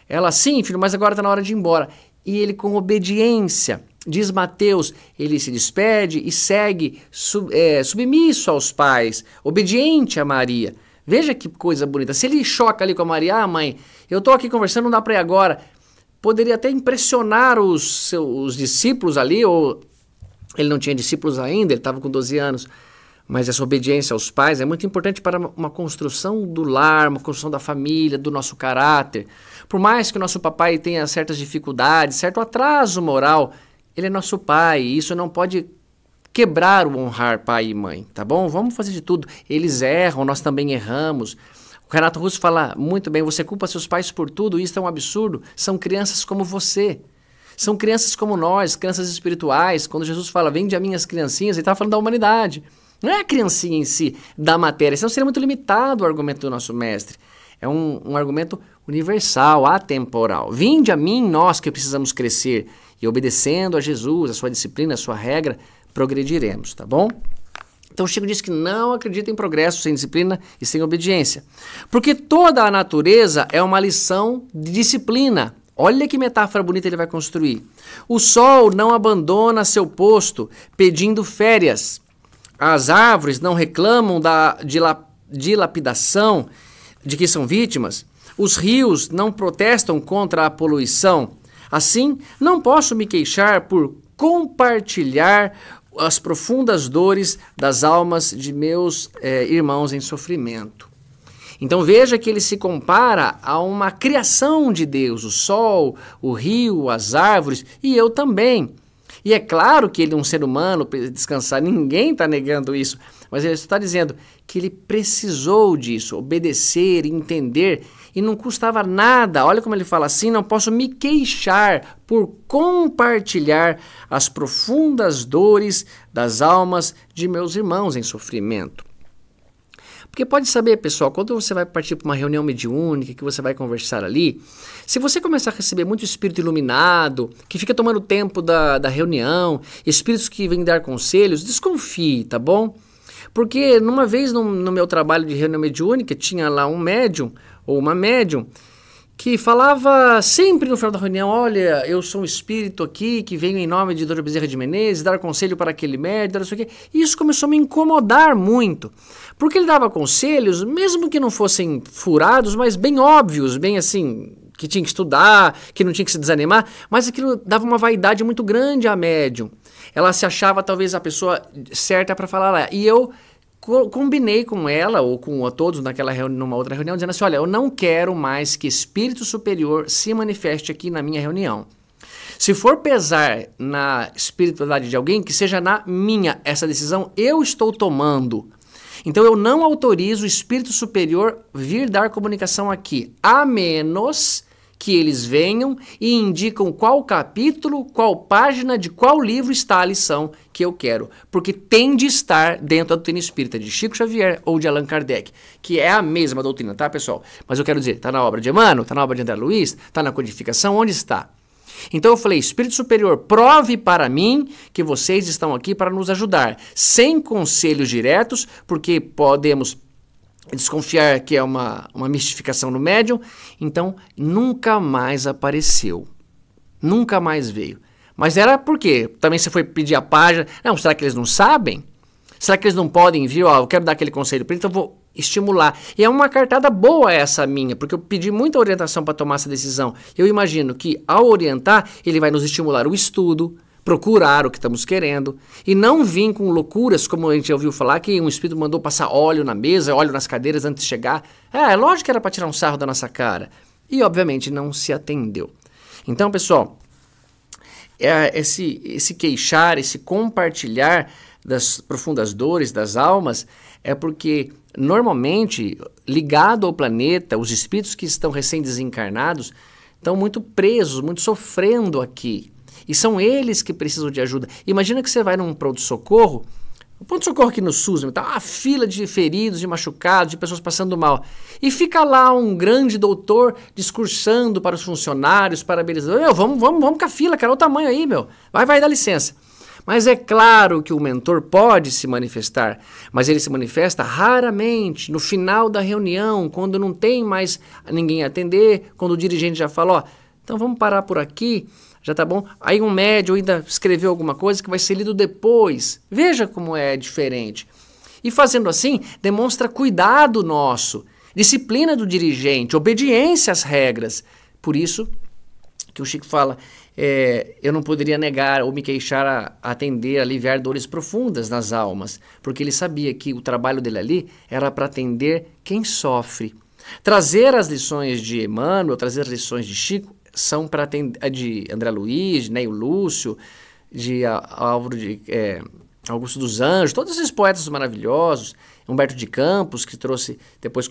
Ela, sim, filho, mas agora está na hora de ir embora. E ele, com obediência, diz Mateus, ele se despede e segue sub, é, submisso aos pais, obediente a Maria. Veja que coisa bonita. Se ele choca ali com a Maria, ah, mãe, eu estou aqui conversando, não dá para ir agora. Poderia até impressionar os, seus, os discípulos ali, ou ele não tinha discípulos ainda, ele estava com 12 anos. Mas essa obediência aos pais é muito importante para uma construção do lar, uma construção da família, do nosso caráter. Por mais que o nosso papai tenha certas dificuldades, certo atraso moral, ele é nosso pai e isso não pode quebrar o honrar pai e mãe, tá bom? Vamos fazer de tudo. Eles erram, nós também erramos. O Renato Russo fala muito bem: você culpa seus pais por tudo, isso é um absurdo. São crianças como você. São crianças como nós, crianças espirituais. Quando Jesus fala, vende a minhas criancinhas, ele está falando da humanidade. Não é a criancinha em si, da matéria. Senão seria muito limitado o argumento do nosso mestre. É um, um argumento universal, atemporal. Vinde a mim, nós que precisamos crescer. E obedecendo a Jesus, a sua disciplina, a sua regra, progrediremos, tá bom? Então Chico diz que não acredita em progresso sem disciplina e sem obediência. Porque toda a natureza é uma lição de disciplina. Olha que metáfora bonita ele vai construir. O sol não abandona seu posto pedindo férias. As árvores não reclamam da dilapidação de que são vítimas. Os rios não protestam contra a poluição. Assim, não posso me queixar por compartilhar as profundas dores das almas de meus eh, irmãos em sofrimento. Então veja que ele se compara a uma criação de Deus, o sol, o rio, as árvores e eu também. E é claro que ele é um ser humano, precisa descansar, ninguém está negando isso, mas ele está dizendo que ele precisou disso, obedecer, entender, e não custava nada. Olha como ele fala assim: não posso me queixar por compartilhar as profundas dores das almas de meus irmãos em sofrimento. Porque pode saber, pessoal, quando você vai partir para uma reunião mediúnica, que você vai conversar ali, se você começar a receber muito espírito iluminado, que fica tomando tempo da, da reunião, espíritos que vêm dar conselhos, desconfie, tá bom? Porque numa vez no, no meu trabalho de reunião mediúnica, tinha lá um médium ou uma médium que falava sempre no final da reunião: olha, eu sou um espírito aqui que venho em nome de Doutor Bezerra de Menezes dar conselho para aquele médium, não sei o quê. E isso começou a me incomodar muito. Porque ele dava conselhos, mesmo que não fossem furados, mas bem óbvios, bem assim, que tinha que estudar, que não tinha que se desanimar, mas aquilo dava uma vaidade muito grande à médium. Ela se achava talvez a pessoa certa para falar lá. E eu combinei com ela ou com a todos naquela reunião, numa outra reunião, dizendo assim: "Olha, eu não quero mais que espírito superior se manifeste aqui na minha reunião. Se for pesar na espiritualidade de alguém, que seja na minha essa decisão eu estou tomando." Então eu não autorizo o espírito superior vir dar comunicação aqui, a menos que eles venham e indicam qual capítulo, qual página de qual livro está a lição que eu quero, porque tem de estar dentro da doutrina espírita de Chico Xavier ou de Allan Kardec, que é a mesma doutrina, tá, pessoal? Mas eu quero dizer, tá na obra de Emmanuel, tá na obra de André Luiz, tá na codificação, onde está? Então eu falei: Espírito Superior, prove para mim que vocês estão aqui para nos ajudar, sem conselhos diretos, porque podemos desconfiar que é uma, uma mistificação no médium. Então nunca mais apareceu, nunca mais veio. Mas era por quê? também você foi pedir a página. Não, será que eles não sabem? Será que eles não podem vir? Ó, eu quero dar aquele conselho para eles, então eu vou estimular. E é uma cartada boa essa minha, porque eu pedi muita orientação para tomar essa decisão. Eu imagino que ao orientar, ele vai nos estimular o estudo, procurar o que estamos querendo e não vir com loucuras, como a gente ouviu falar, que um espírito mandou passar óleo na mesa, óleo nas cadeiras antes de chegar. É, é lógico que era para tirar um sarro da nossa cara. E obviamente não se atendeu. Então, pessoal, é, esse, esse queixar, esse compartilhar das profundas dores das almas é porque normalmente, ligado ao planeta, os espíritos que estão recém-desencarnados estão muito presos, muito sofrendo aqui. E são eles que precisam de ajuda. Imagina que você vai num pronto-socorro, um pronto-socorro aqui no SUS, né, tá uma fila de feridos, de machucados, de pessoas passando mal. E fica lá um grande doutor discursando para os funcionários, parabenizando. Meu, vamos, vamos, vamos com a fila, cara, olha o tamanho aí, meu. Vai, vai, dá licença. Mas é claro que o mentor pode se manifestar, mas ele se manifesta raramente, no final da reunião, quando não tem mais ninguém a atender, quando o dirigente já fala, ó, então vamos parar por aqui, já tá bom? Aí um médium ainda escreveu alguma coisa que vai ser lido depois. Veja como é diferente. E fazendo assim, demonstra cuidado nosso, disciplina do dirigente, obediência às regras. Por isso que o Chico fala, é, eu não poderia negar ou me queixar a, a atender, a aliviar dores profundas nas almas, porque ele sabia que o trabalho dele ali era para atender quem sofre. Trazer as lições de Emmanuel, trazer as lições de Chico, são para atender, eh, de André Luiz, Neio Lúcio, de Álvaro de é, Augusto dos Anjos, todos esses poetas maravilhosos, Humberto de Campos, que trouxe depois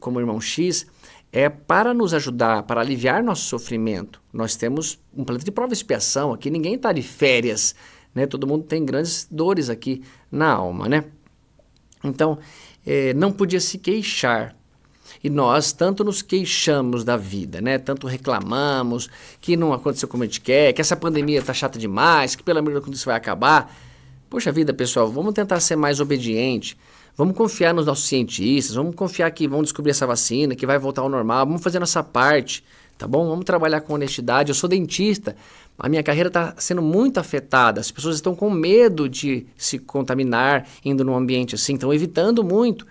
como irmão X, é para nos ajudar, para aliviar nosso sofrimento. Nós temos um planeta de prova e expiação aqui, ninguém está de férias, né? Todo mundo tem grandes dores aqui na alma, né? Então, é, não podia se queixar. E nós tanto nos queixamos da vida, né? Tanto reclamamos que não aconteceu como a gente quer, que essa pandemia está chata demais, que pelo amor de Deus isso vai acabar. Poxa vida, pessoal, vamos tentar ser mais obediente Vamos confiar nos nossos cientistas, vamos confiar que vão descobrir essa vacina, que vai voltar ao normal, vamos fazer nossa parte, tá bom? Vamos trabalhar com honestidade. Eu sou dentista, a minha carreira está sendo muito afetada, as pessoas estão com medo de se contaminar indo num ambiente assim, estão evitando muito.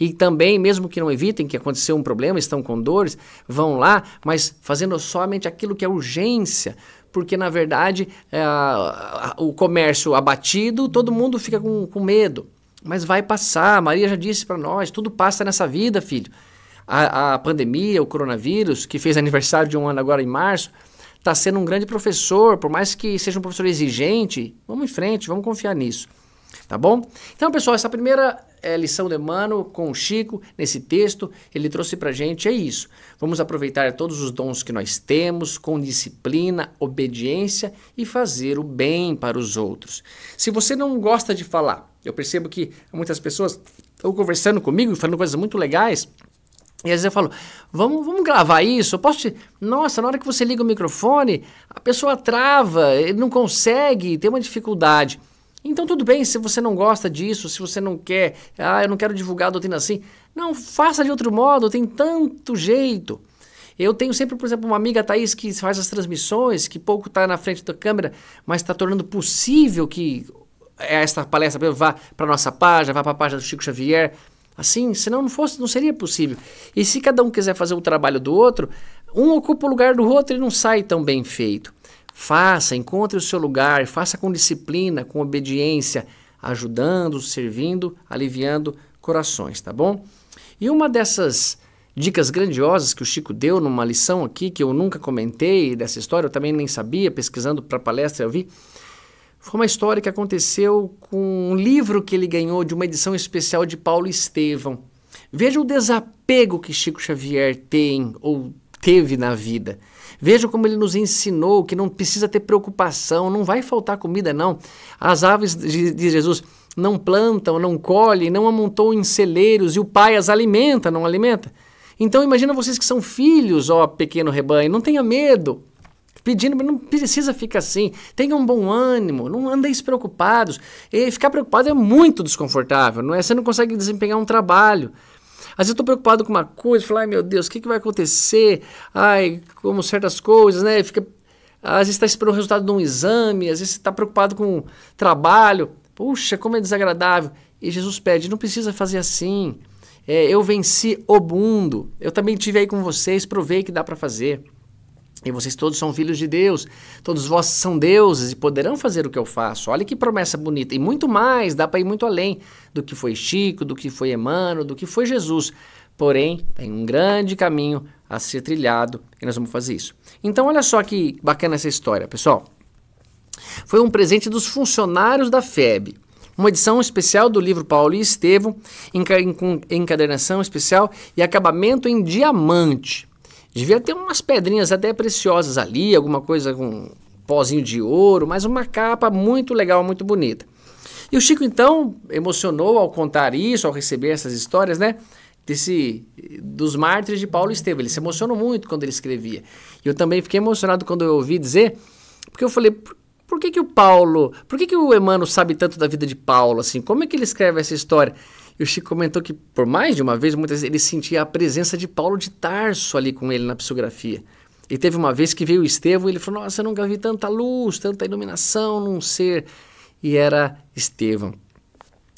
E também, mesmo que não evitem que aconteceu um problema, estão com dores, vão lá, mas fazendo somente aquilo que é urgência, porque na verdade é, o comércio abatido, todo mundo fica com, com medo. Mas vai passar, a Maria já disse para nós, tudo passa nessa vida, filho. A, a, pandemia, o coronavírus, que fez aniversário de um ano agora em março, está sendo um grande professor, por mais que seja um professor exigente, vamos em frente, vamos confiar nisso. Tá bom? Então, pessoal, essa primeira é, lição de mano com o Chico, nesse texto, ele trouxe para gente é isso. Vamos aproveitar todos os dons que nós temos, com disciplina, obediência e fazer o bem para os outros. Se você não gosta de falar, eu percebo que muitas pessoas estão conversando comigo, falando coisas muito legais, e às vezes eu falo, vamos, vamos gravar isso? Eu posso te... Nossa, na hora que você liga o microfone, a pessoa trava, ele não consegue, tem uma dificuldade. Então tudo bem, se você não gosta disso, se você não quer, ah, eu não quero divulgar a doutrina assim. Não, faça de outro modo, tem tanto jeito. Eu tenho sempre, por exemplo, uma amiga Thaís que faz as transmissões, que pouco está na frente da câmera, mas está tornando possível que é esta palestra, por exemplo, vá para a nossa página, vá para a página do Chico Xavier. Assim, senão não fosse, não seria possível. E se cada um quiser fazer o trabalho do outro, um ocupa o lugar do outro e não sai tão bem feito. Faça, encontre o seu lugar, faça com disciplina, com obediência, ajudando, servindo, aliviando corações, tá bom? E uma dessas dicas grandiosas que o Chico deu numa lição aqui que eu nunca comentei dessa história, eu também nem sabia, pesquisando para palestra eu vi, foi uma história que aconteceu com um livro que ele ganhou de uma edição especial de Paulo Estevão. Veja o desapego que Chico Xavier tem ou teve na vida. Veja como ele nos ensinou que não precisa ter preocupação, não vai faltar comida, não. As aves de Jesus não plantam, não colhem, não amontou em celeiros e o pai as alimenta, não alimenta. Então imagina vocês que são filhos, ó pequeno rebanho, não tenha medo pedindo, não precisa ficar assim. Tenham um bom ânimo, não andeis preocupados. E ficar preocupado é muito desconfortável, não é? Você não consegue desempenhar um trabalho. Às vezes eu estou preocupado com uma coisa, falo, ai meu Deus, o que, que vai acontecer? Ai, como certas coisas, né? Fica, às vezes está esperando o resultado de um exame, às vezes está preocupado com o trabalho. Puxa, como é desagradável. E Jesus pede, não precisa fazer assim. É, eu venci o mundo. Eu também tive aí com vocês, provei que dá para fazer. E vocês todos são filhos de Deus, todos vós são deuses e poderão fazer o que eu faço. Olha que promessa bonita. E muito mais, dá para ir muito além do que foi Chico, do que foi Emmanuel, do que foi Jesus. Porém, tem um grande caminho a ser trilhado e nós vamos fazer isso. Então, olha só que bacana essa história, pessoal. Foi um presente dos funcionários da FEB. Uma edição especial do livro Paulo e Estevão, encadernação especial e acabamento em diamante. Devia ter umas pedrinhas até preciosas ali, alguma coisa com um pozinho de ouro, mas uma capa muito legal, muito bonita. E o Chico então emocionou ao contar isso, ao receber essas histórias, né? Desse, dos mártires de Paulo Estevam. Ele se emocionou muito quando ele escrevia. E eu também fiquei emocionado quando eu ouvi dizer, porque eu falei, por, por que que o Paulo, por que que o Emmanuel sabe tanto da vida de Paulo, assim? Como é que ele escreve essa história? E o Chico comentou que, por mais de uma vez, muitas vezes ele sentia a presença de Paulo de Tarso ali com ele na psicografia. E teve uma vez que veio o Estevão e ele falou: Nossa, eu nunca vi tanta luz, tanta iluminação num ser. E era Estevão.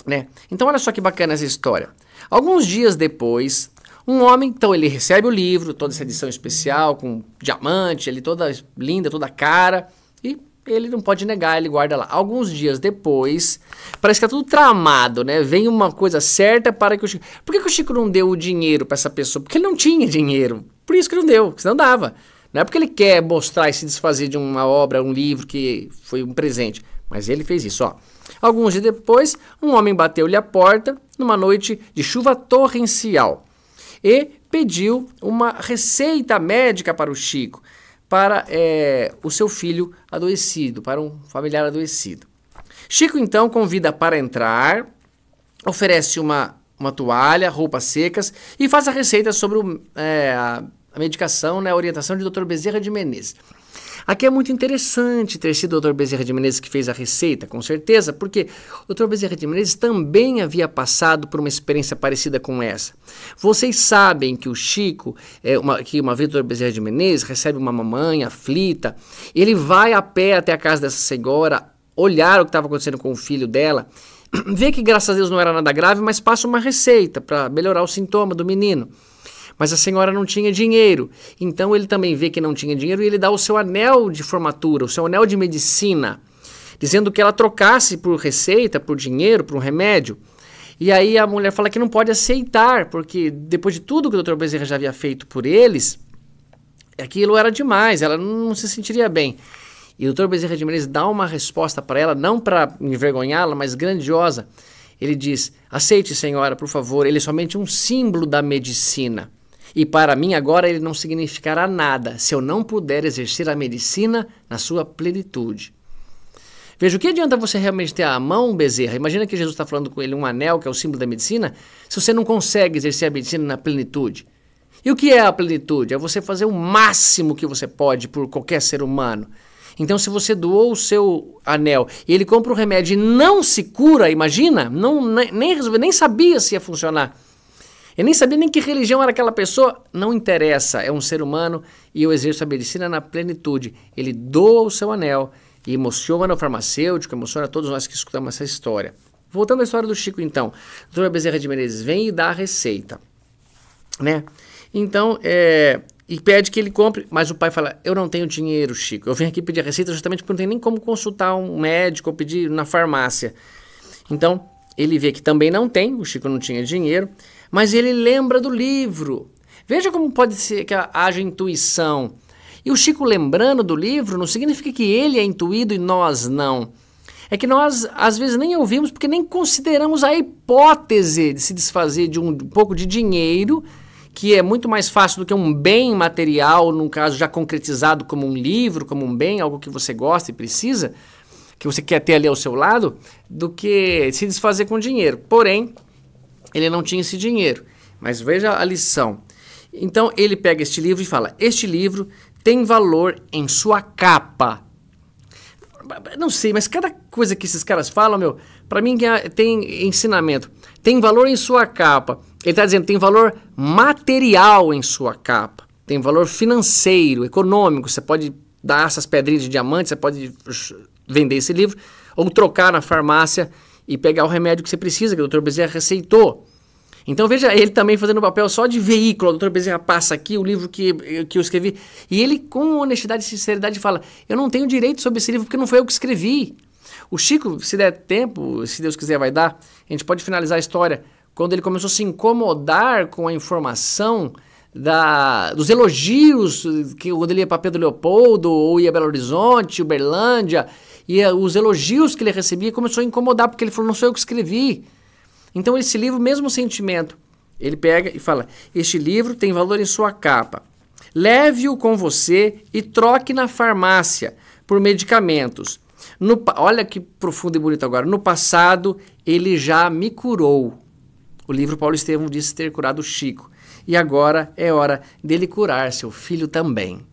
Né? Então, olha só que bacana essa história. Alguns dias depois, um homem, então, ele recebe o livro, toda essa edição especial, com diamante, ele toda linda, toda cara ele não pode negar, ele guarda lá. Alguns dias depois, parece que tá tudo tramado, né? Vem uma coisa certa para que o Chico. Por que, que o Chico não deu o dinheiro para essa pessoa? Porque ele não tinha dinheiro. Por isso que não deu, senão dava. Não é porque ele quer mostrar e se desfazer de uma obra, um livro que foi um presente. Mas ele fez isso, ó. Alguns dias depois, um homem bateu-lhe a porta numa noite de chuva torrencial e pediu uma receita médica para o Chico para é, o seu filho adoecido, para um familiar adoecido. Chico então convida para entrar, oferece uma, uma toalha, roupas secas e faz a receita sobre o, é, a medicação, né, a orientação de Dr. Bezerra de Menezes. Aqui é muito interessante ter sido o Dr. Bezerra de Menezes que fez a receita, com certeza, porque o Dr. Bezerra de Menezes também havia passado por uma experiência parecida com essa. Vocês sabem que o Chico, é uma, que uma vez o Dr. Bezerra de Menezes recebe uma mamãe aflita, ele vai a pé até a casa dessa senhora, olhar o que estava acontecendo com o filho dela, <clears throat> vê que graças a Deus não era nada grave, mas passa uma receita para melhorar o sintoma do menino. Mas a senhora não tinha dinheiro. Então ele também vê que não tinha dinheiro e ele dá o seu anel de formatura, o seu anel de medicina, dizendo que ela trocasse por receita, por dinheiro, por um remédio. E aí a mulher fala que não pode aceitar, porque depois de tudo que o Dr. Bezerra já havia feito por eles, aquilo era demais, ela não se sentiria bem. E o Dr. Bezerra de Menezes dá uma resposta para ela, não para envergonhá-la, mas grandiosa. Ele diz: Aceite, senhora, por favor, ele é somente um símbolo da medicina. E para mim agora ele não significará nada se eu não puder exercer a medicina na sua plenitude. Veja, o que adianta você realmente ter a mão, Bezerra? Imagina que Jesus está falando com ele um anel, que é o símbolo da medicina, se você não consegue exercer a medicina na plenitude. E o que é a plenitude? É você fazer o máximo que você pode por qualquer ser humano. Então, se você doou o seu anel e ele compra o remédio e não se cura, imagina, não, nem, nem, nem sabia se ia funcionar. Eu nem sabia nem que religião era aquela pessoa. Não interessa, é um ser humano e eu exerço a medicina na plenitude. Ele doa o seu anel e emociona o farmacêutico, emociona todos nós que escutamos essa história. Voltando à história do Chico, então. A doutora Bezerra de Menezes vem e dá a receita, né? Então, é, e pede que ele compre, mas o pai fala: Eu não tenho dinheiro, Chico. Eu vim aqui pedir a receita justamente porque não tem nem como consultar um médico ou pedir na farmácia. Então, ele vê que também não tem, o Chico não tinha dinheiro mas ele lembra do livro. Veja como pode ser que haja intuição. E o Chico lembrando do livro não significa que ele é intuído e nós não. É que nós às vezes nem ouvimos porque nem consideramos a hipótese de se desfazer de um, um pouco de dinheiro, que é muito mais fácil do que um bem material, num caso já concretizado como um livro, como um bem, algo que você gosta e precisa, que você quer ter ali ao seu lado, do que se desfazer com dinheiro. Porém, ele não tinha esse dinheiro. Mas veja a lição. Então ele pega este livro e fala: Este livro tem valor em sua capa. Não sei, mas cada coisa que esses caras falam, meu, para mim é, tem ensinamento. Tem valor em sua capa. Ele está dizendo: tem valor material em sua capa. Tem valor financeiro, econômico. Você pode dar essas pedrinhas de diamante, você pode vender esse livro ou trocar na farmácia e pegar o remédio que você precisa, que o doutor Bezerra receitou. Então veja ele também fazendo o papel só de veículo. O doutor Bezerra passa aqui o livro que, que eu escrevi. E ele, com honestidade e sinceridade, fala: Eu não tenho direito sobre esse livro porque não foi eu que escrevi. O Chico, se der tempo, se Deus quiser, vai dar. A gente pode finalizar a história quando ele começou a se incomodar com a informação da, dos elogios que quando ele ia para Pedro Leopoldo ou ia Belo Horizonte, Uberlândia e eh, os elogios que ele recebia começou a incomodar, porque ele falou: não sou eu que escrevi. Então, esse livro, mesmo sentimento, ele pega e fala: Este livro tem valor em sua capa. Leve-o com você e troque na farmácia por medicamentos. No, olha que profundo e bonito agora. No passado, ele já me curou. O livro Paulo Estevam disse ter curado Chico. E agora é hora dele curar seu filho também.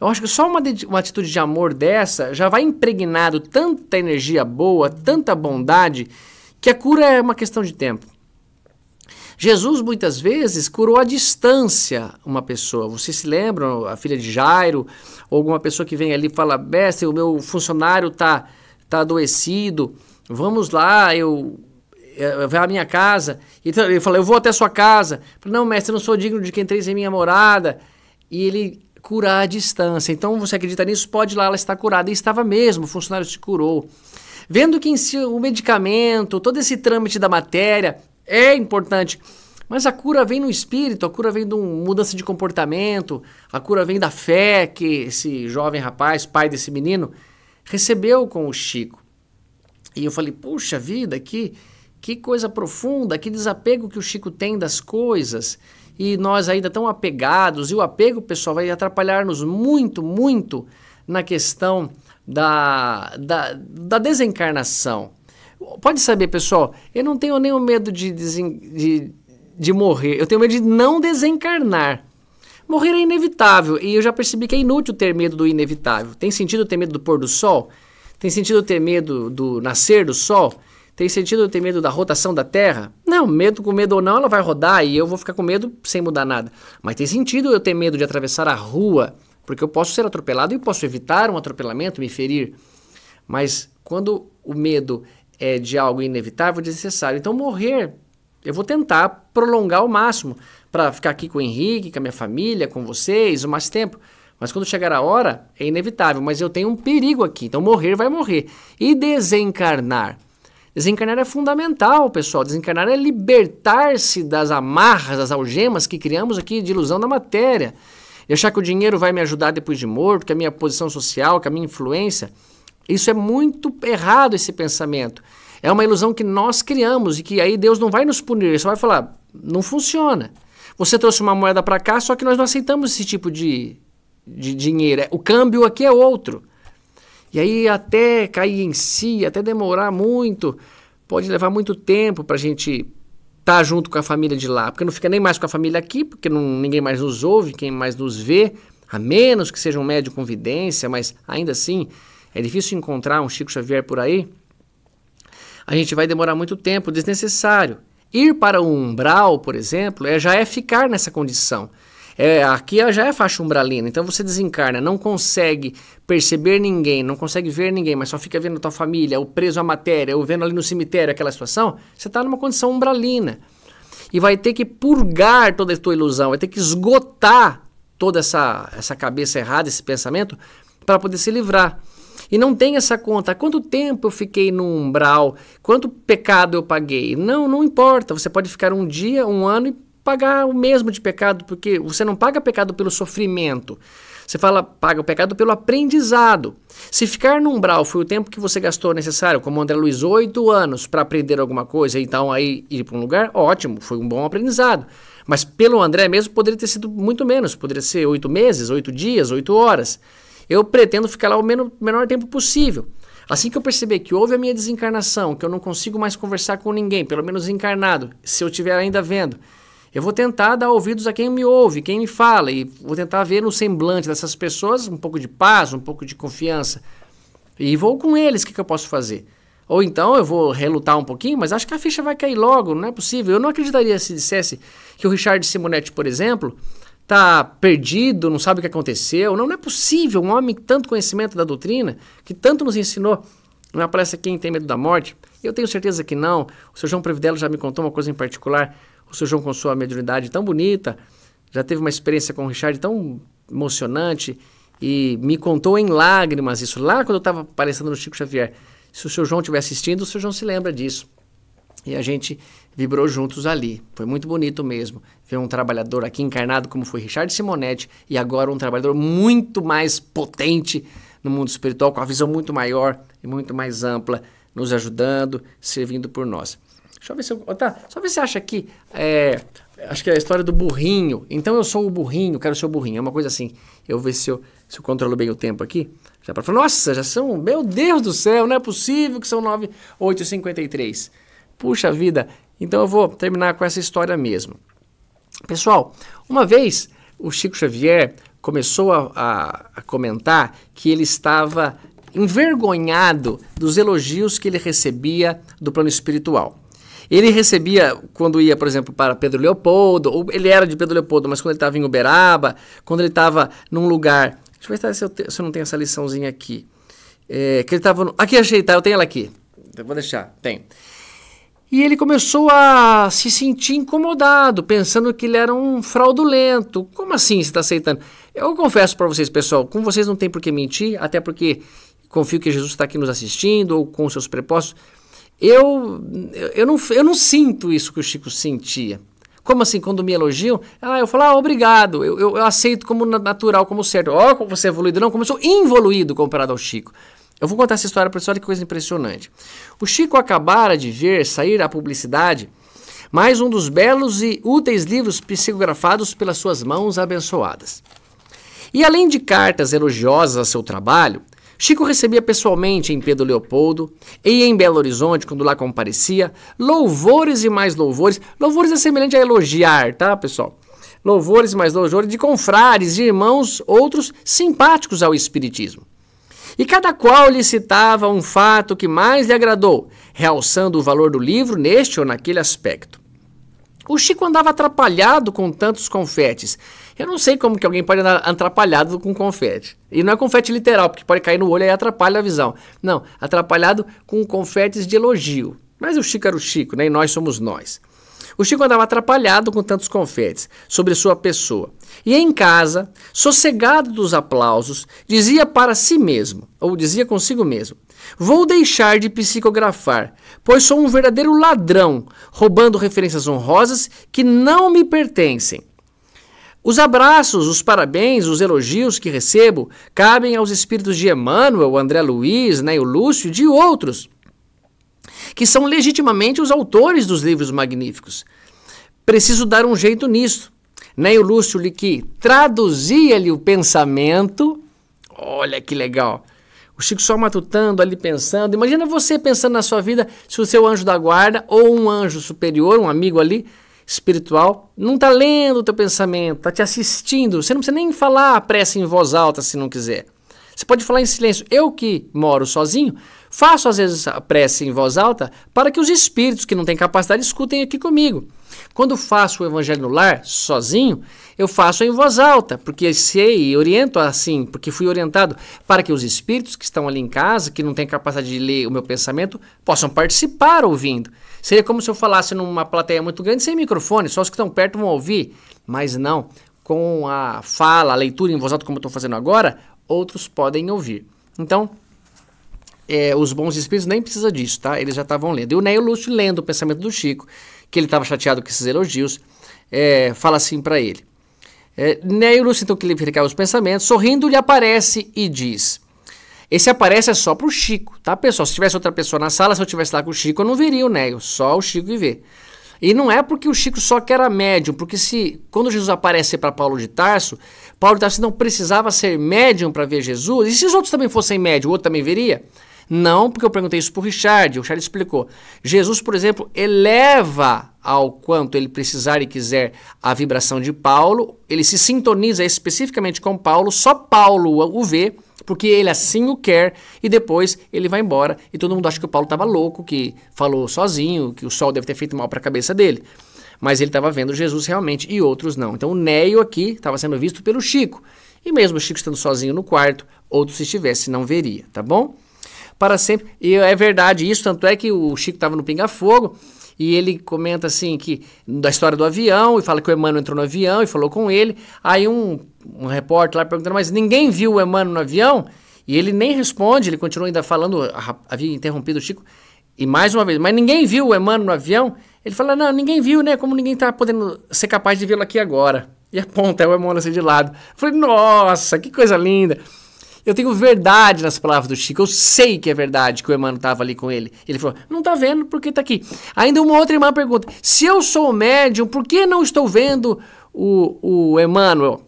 Eu acho que só uma, uma atitude de amor dessa já vai impregnado tanta energia boa, tanta bondade, que a cura é uma questão de tempo. Jesus muitas vezes curou à distância uma pessoa. Vocês se lembram, a filha de Jairo, ou alguma pessoa que vem ali e fala: Mestre, o meu funcionário está tá adoecido, vamos lá, eu, é, eu, vai à minha casa. Então, ele fala: Eu vou até a sua casa. não, mestre, eu não sou digno de quem entreis em minha morada. E ele curar à distância. Então você acredita nisso? Pode ir lá, ela está curada. E estava mesmo, o funcionário se curou. Vendo que em si o medicamento, todo esse trâmite da matéria é importante, mas a cura vem no espírito, a cura vem de uma mudança de comportamento, a cura vem da fé que esse jovem rapaz, pai desse menino, recebeu com o Chico. E eu falei, puxa vida, que, que coisa profunda, que desapego que o Chico tem das coisas e nós ainda tão apegados, e o apego, pessoal, vai atrapalhar-nos muito, muito na questão da, da, da, desencarnação. Pode saber, pessoal, eu não tenho nenhum medo de, desen, de, de morrer, eu tenho medo de não desencarnar. Morrer é inevitável e eu já percebi que é inútil ter medo do inevitável. Tem sentido ter medo do pôr do sol? Tem sentido ter medo do nascer do sol? Tem sentido eu ter medo da rotação da Terra? Não, medo com medo ou não, ela vai rodar e eu vou ficar com medo sem mudar nada. Mas tem sentido eu ter medo de atravessar a rua, porque eu posso ser atropelado e posso evitar um atropelamento, me ferir. Mas quando o medo é de algo inevitável, desnecessário, então morrer, eu vou tentar prolongar o máximo para ficar aqui com o Henrique, com a minha família, com vocês, o mais tempo. Mas quando chegar a hora, é inevitável, mas eu tenho um perigo aqui. Então morrer vai morrer. E desencarnar Desencarnar é fundamental, pessoal. Desencarnar é libertar-se das amarras, das algemas que criamos aqui de ilusão da matéria. E achar que o dinheiro vai me ajudar depois de morto, que a minha posição social, que a minha influência. Isso é muito errado, esse pensamento. É uma ilusão que nós criamos e que aí Deus não vai nos punir, ele só vai falar: não funciona. Você trouxe uma moeda para cá, só que nós não aceitamos esse tipo de, de dinheiro. É, o câmbio aqui é outro. E aí, até cair em si, até demorar muito, pode levar muito tempo para a gente estar tá junto com a família de lá, porque não fica nem mais com a família aqui, porque não, ninguém mais nos ouve, quem mais nos vê, a menos que seja um médium com vidência, mas ainda assim é difícil encontrar um Chico Xavier por aí. A gente vai demorar muito tempo, desnecessário. Ir para o umbral, por exemplo, é, já é ficar nessa condição. É, aqui já é faixa umbralina, então você desencarna, não consegue perceber ninguém, não consegue ver ninguém, mas só fica vendo tua família, ou preso à matéria, ou vendo ali no cemitério aquela situação, você está numa condição umbralina. E vai ter que purgar toda a tua ilusão, vai ter que esgotar toda essa, essa cabeça errada, esse pensamento, para poder se livrar e não tem essa conta. Quanto tempo eu fiquei no umbral? Quanto pecado eu paguei? Não, não importa. Você pode ficar um dia, um ano e pagar o mesmo de pecado, porque você não paga pecado pelo sofrimento. Você fala, paga o pecado pelo aprendizado. Se ficar no umbral foi o tempo que você gastou necessário, como André Luiz, oito anos para aprender alguma coisa, então aí ir para um lugar, ótimo, foi um bom aprendizado. Mas pelo André mesmo poderia ter sido muito menos, poderia ser oito meses, oito dias, oito horas. Eu pretendo ficar lá o menor, menor tempo possível. Assim que eu perceber que houve a minha desencarnação, que eu não consigo mais conversar com ninguém, pelo menos encarnado, se eu estiver ainda vendo, eu vou tentar dar ouvidos a quem me ouve, quem me fala, e vou tentar ver no semblante dessas pessoas um pouco de paz, um pouco de confiança. E vou com eles, o que, que eu posso fazer? Ou então eu vou relutar um pouquinho, mas acho que a ficha vai cair logo, não é possível. Eu não acreditaria se dissesse que o Richard Simonetti, por exemplo, está perdido, não sabe o que aconteceu. Não, não é possível um homem com tanto conhecimento da doutrina, que tanto nos ensinou. Não aparece quem tem medo da morte? Eu tenho certeza que não. O senhor João Previdelo já me contou uma coisa em particular o Sr. João com sua mediunidade tão bonita, já teve uma experiência com o Richard tão emocionante e me contou em lágrimas isso lá quando eu estava aparecendo no Chico Xavier. Se o Sr. João estiver assistindo, o Sr. João se lembra disso. E a gente vibrou juntos ali. Foi muito bonito mesmo ver um trabalhador aqui encarnado como foi Richard Simonetti e agora um trabalhador muito mais potente no mundo espiritual, com a visão muito maior e muito mais ampla, nos ajudando, servindo por nós. Deixa eu ver se eu. Tá, só ver se acha que. É, acho que é a história do burrinho. Então eu sou o burrinho, quero ser o burrinho. É uma coisa assim. Eu vou ver se eu, se eu controlo bem o tempo aqui. Já para falar, nossa, já são. Meu Deus do céu, não é possível que são 9, 8 53 Puxa vida. Então eu vou terminar com essa história mesmo. Pessoal, uma vez o Chico Xavier começou a, a, a comentar que ele estava envergonhado dos elogios que ele recebia do plano espiritual. Ele recebia, quando ia, por exemplo, para Pedro Leopoldo, ou ele era de Pedro Leopoldo, mas quando ele estava em Uberaba, quando ele estava num lugar. Deixa eu ver se tá- eu, se eu não tenho essa liçãozinha aqui. É, que ele estava. Aqui achei, tá? Eu tenho ela aqui. vou deixar, tem. E ele começou a se sentir incomodado, pensando que ele era um fraudulento. Como assim você está aceitando? Eu confesso para vocês, pessoal, com vocês não tem por que mentir, até porque confio que Jesus está aqui nos assistindo, ou com seus prepostos. Eu, eu, não, eu não sinto isso que o Chico sentia. Como assim, quando me elogiam, ah, eu falo, ah, obrigado, eu, eu, eu aceito como natural, como certo. Ó, oh, como você é evoluído, não, como eu sou involuído comparado ao Chico. Eu vou contar essa história para o pessoal, olha que coisa impressionante. O Chico acabara de ver sair a publicidade mais um dos belos e úteis livros psicografados pelas suas mãos abençoadas. E além de cartas elogiosas a seu trabalho, Chico recebia pessoalmente em Pedro Leopoldo e em Belo Horizonte, quando lá comparecia, louvores e mais louvores. Louvores é semelhante a elogiar, tá, pessoal? Louvores e mais louvores de confrades e irmãos outros simpáticos ao Espiritismo. E cada qual lhe citava um fato que mais lhe agradou, realçando o valor do livro neste ou naquele aspecto. O Chico andava atrapalhado com tantos confetes eu não sei como que alguém pode andar atrapalhado com confete. E não é confete literal, porque pode cair no olho e atrapalha a visão. Não, atrapalhado com confetes de elogio. Mas o Chico era o Chico, né? E nós somos nós. O Chico andava atrapalhado com tantos confetes sobre sua pessoa. E em casa, sossegado dos aplausos, dizia para si mesmo, ou dizia consigo mesmo: Vou deixar de psicografar, pois sou um verdadeiro ladrão, roubando referências honrosas que não me pertencem. Os abraços, os parabéns, os elogios que recebo cabem aos espíritos de Emmanuel, André Luiz, né, o Lúcio e de outros, que são legitimamente os autores dos livros magníficos. Preciso dar um jeito nisso. Né, o Lúcio lhe que traduzia-lhe o pensamento. Olha que legal. O Chico só matutando, ali pensando. Imagina você pensando na sua vida, se o seu anjo da guarda ou um anjo superior, um amigo ali, espiritual não está lendo o teu pensamento, está te assistindo. Você não precisa nem falar a prece em voz alta se não quiser. Você pode falar em silêncio. Eu que moro sozinho, faço às vezes a prece em voz alta para que os espíritos que não têm capacidade escutem aqui comigo. Quando faço o evangelho no lar, sozinho, eu faço em voz alta, porque sei e oriento assim, porque fui orientado para que os espíritos que estão ali em casa, que não têm capacidade de ler o meu pensamento, possam participar ouvindo. Seria como se eu falasse numa plateia muito grande sem microfone, só os que estão perto vão ouvir. Mas não, com a fala, a leitura em voz alta, como eu estou fazendo agora, outros podem ouvir. Então, é, os bons espíritos nem precisa disso, tá? Eles já estavam lendo. E o Neil Lúcio lendo o pensamento do Chico, que ele estava chateado com esses elogios, é, fala assim para ele. É, Neil Lúcio, então, que ele verificava os pensamentos, sorrindo lhe aparece e diz... Esse aparece é só pro Chico, tá, pessoal? Se tivesse outra pessoa na sala, se eu tivesse lá com o Chico, eu não veria o né? Neo, só o Chico e ver. E não é porque o Chico só que era médium, porque se quando Jesus aparecer para Paulo de Tarso, Paulo de Tarso não precisava ser médium para ver Jesus. E se os outros também fossem médium, o outro também veria? Não, porque eu perguntei isso para o Richard, o Richard explicou. Jesus, por exemplo, eleva ao quanto ele precisar e quiser a vibração de Paulo, ele se sintoniza especificamente com Paulo, só Paulo o vê, porque ele assim o quer e depois ele vai embora. E todo mundo acha que o Paulo estava louco, que falou sozinho, que o sol deve ter feito mal para a cabeça dele. Mas ele estava vendo Jesus realmente e outros não. Então o Néio aqui estava sendo visto pelo Chico. E mesmo o Chico estando sozinho no quarto, outro se estivesse não veria, tá bom? Para sempre. E é verdade isso, tanto é que o Chico estava no Pinga Fogo e ele comenta assim que da história do avião e fala que o Emmanuel entrou no avião e falou com ele. Aí um um repórter lá perguntando, mas ninguém viu o Emmanuel no avião? E ele nem responde, ele continua ainda falando, ah, havia interrompido o Chico, e mais uma vez, mas ninguém viu o Emmanuel no avião? Ele fala, não, ninguém viu, né? Como ninguém tá podendo ser capaz de vê-lo aqui agora. E aponta é o Emmanuel assim de lado. Eu falei, nossa, que coisa linda. Eu tenho verdade nas palavras do Chico. Eu sei que é verdade que o Emmanuel estava ali com ele. Ele falou: não está vendo porque está aqui. Ainda uma outra irmã pergunta: se eu sou médium, por que não estou vendo o, o Emmanuel?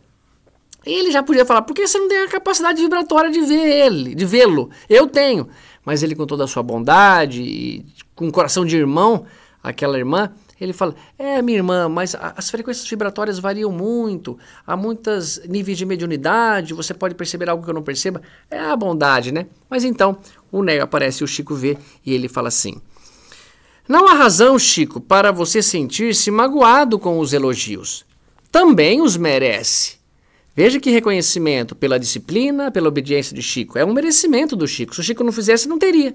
Ele já podia falar, porque você não tem a capacidade vibratória de ver ele, de vê-lo. Eu tenho. Mas ele, com toda a sua bondade e com o coração de irmão, aquela irmã, ele fala: É, minha irmã, mas as frequências vibratórias variam muito, há muitos níveis de mediunidade, você pode perceber algo que eu não perceba. É a bondade, né? Mas então, o Nega aparece, o Chico vê e ele fala assim: Não há razão, Chico, para você sentir-se magoado com os elogios. Também os merece. Veja que reconhecimento pela disciplina, pela obediência de Chico. É um merecimento do Chico. Se o Chico não fizesse, não teria.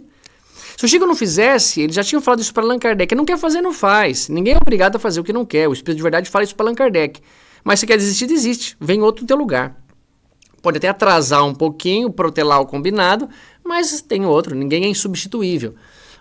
Se o Chico não fizesse, eles já tinham falado isso para Allan Kardec. Não quer fazer, não faz. Ninguém é obrigado a fazer o que não quer. O Espírito de Verdade fala isso para Allan Kardec. Mas se quer desistir, desiste. Vem outro no teu lugar. Pode até atrasar um pouquinho, protelar o combinado, mas tem outro. Ninguém é insubstituível.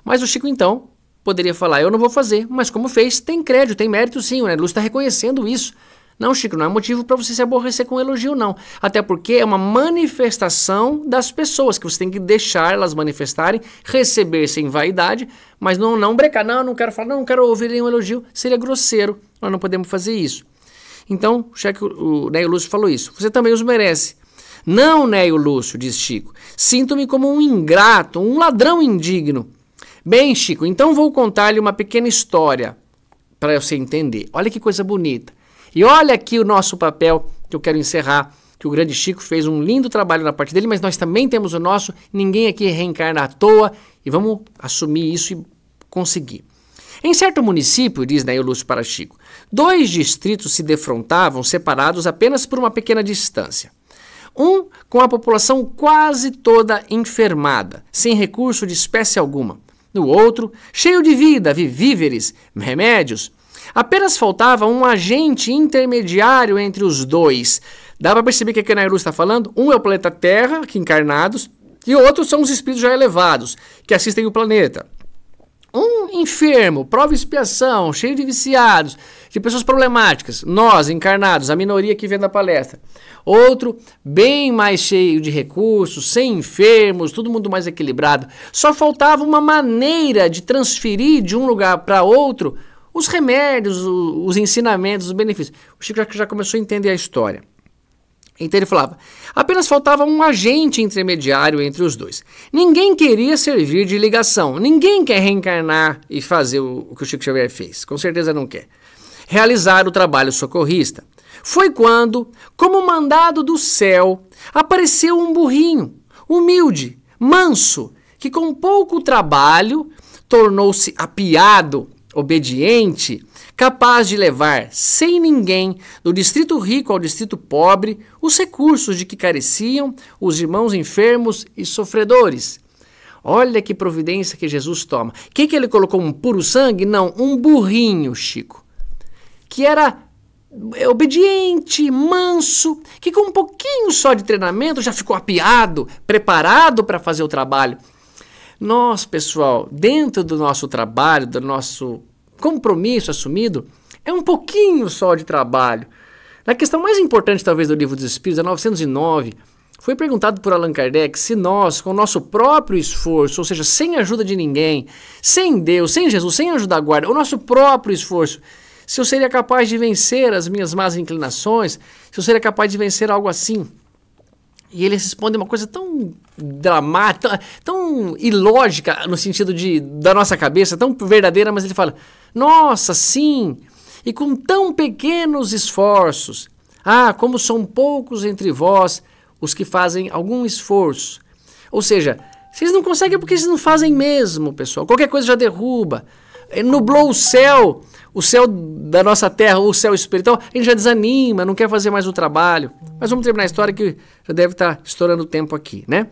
Mas o Chico, então, poderia falar: eu não vou fazer. Mas como fez, tem crédito, tem mérito sim. O né? está reconhecendo isso. Não, Chico, não é motivo para você se aborrecer com um elogio, não. Até porque é uma manifestação das pessoas, que você tem que deixar elas manifestarem, receber sem vaidade, mas não, não brecar, não, não quero falar, não, não quero ouvir nenhum elogio, seria grosseiro, nós não podemos fazer isso. Então, cheque, o, o Neio Lúcio falou isso. Você também os merece. Não, Neio Lúcio, diz Chico, sinto-me como um ingrato, um ladrão indigno. Bem, Chico, então vou contar-lhe uma pequena história para você entender. Olha que coisa bonita. E olha aqui o nosso papel que eu quero encerrar que o grande Chico fez um lindo trabalho na parte dele, mas nós também temos o nosso, ninguém aqui reencarna à toa e vamos assumir isso e conseguir. Em certo município, diz Nail Lúcio para Chico, dois distritos se defrontavam separados apenas por uma pequena distância. Um com a população quase toda enfermada, sem recurso de espécie alguma. No outro, cheio de vida, vivíveres, remédios, Apenas faltava um agente intermediário entre os dois. Dá para perceber que aqui na está falando? Um é o planeta Terra, que encarnados, e o outro são os espíritos já elevados, que assistem o planeta. Um enfermo, prova expiação, cheio de viciados, de pessoas problemáticas, nós encarnados, a minoria que vem da palestra. Outro bem mais cheio de recursos, sem enfermos, todo mundo mais equilibrado. Só faltava uma maneira de transferir de um lugar para outro os remédios, os ensinamentos, os benefícios. O Chico já, já começou a entender a história. Então ele falava: apenas faltava um agente intermediário entre os dois. Ninguém queria servir de ligação, ninguém quer reencarnar e fazer o, o que o Chico Xavier fez, com certeza não quer. Realizar o trabalho socorrista. Foi quando, como mandado do céu, apareceu um burrinho, humilde, manso, que com pouco trabalho tornou-se apiado obediente, capaz de levar sem ninguém do distrito rico ao distrito pobre os recursos de que careciam os irmãos enfermos e sofredores. Olha que providência que Jesus toma. O que, que ele colocou? Um puro sangue? Não, um burrinho, Chico. Que era é, obediente, manso, que com um pouquinho só de treinamento já ficou apiado, preparado para fazer o trabalho. Nós, pessoal, dentro do nosso trabalho, do nosso compromisso assumido, é um pouquinho só de trabalho. Na questão mais importante, talvez, do Livro dos Espíritos, a é 909, foi perguntado por Allan Kardec se nós, com o nosso próprio esforço, ou seja, sem ajuda de ninguém, sem Deus, sem Jesus, sem ajuda da guarda, o nosso próprio esforço, se eu seria capaz de vencer as minhas más inclinações, se eu seria capaz de vencer algo assim. E ele responde uma coisa tão dramática, tão, tão ilógica no sentido de da nossa cabeça, tão verdadeira, mas ele fala: "Nossa, sim, e com tão pequenos esforços. Ah, como são poucos entre vós os que fazem algum esforço." Ou seja, vocês não conseguem porque vocês não fazem mesmo, pessoal. Qualquer coisa já derruba. Eh, nublou o céu, o céu da nossa terra o céu espiritual, então, a gente já desanima, não quer fazer mais o trabalho. Mas vamos terminar a história que já deve estar tá estourando o tempo aqui, né?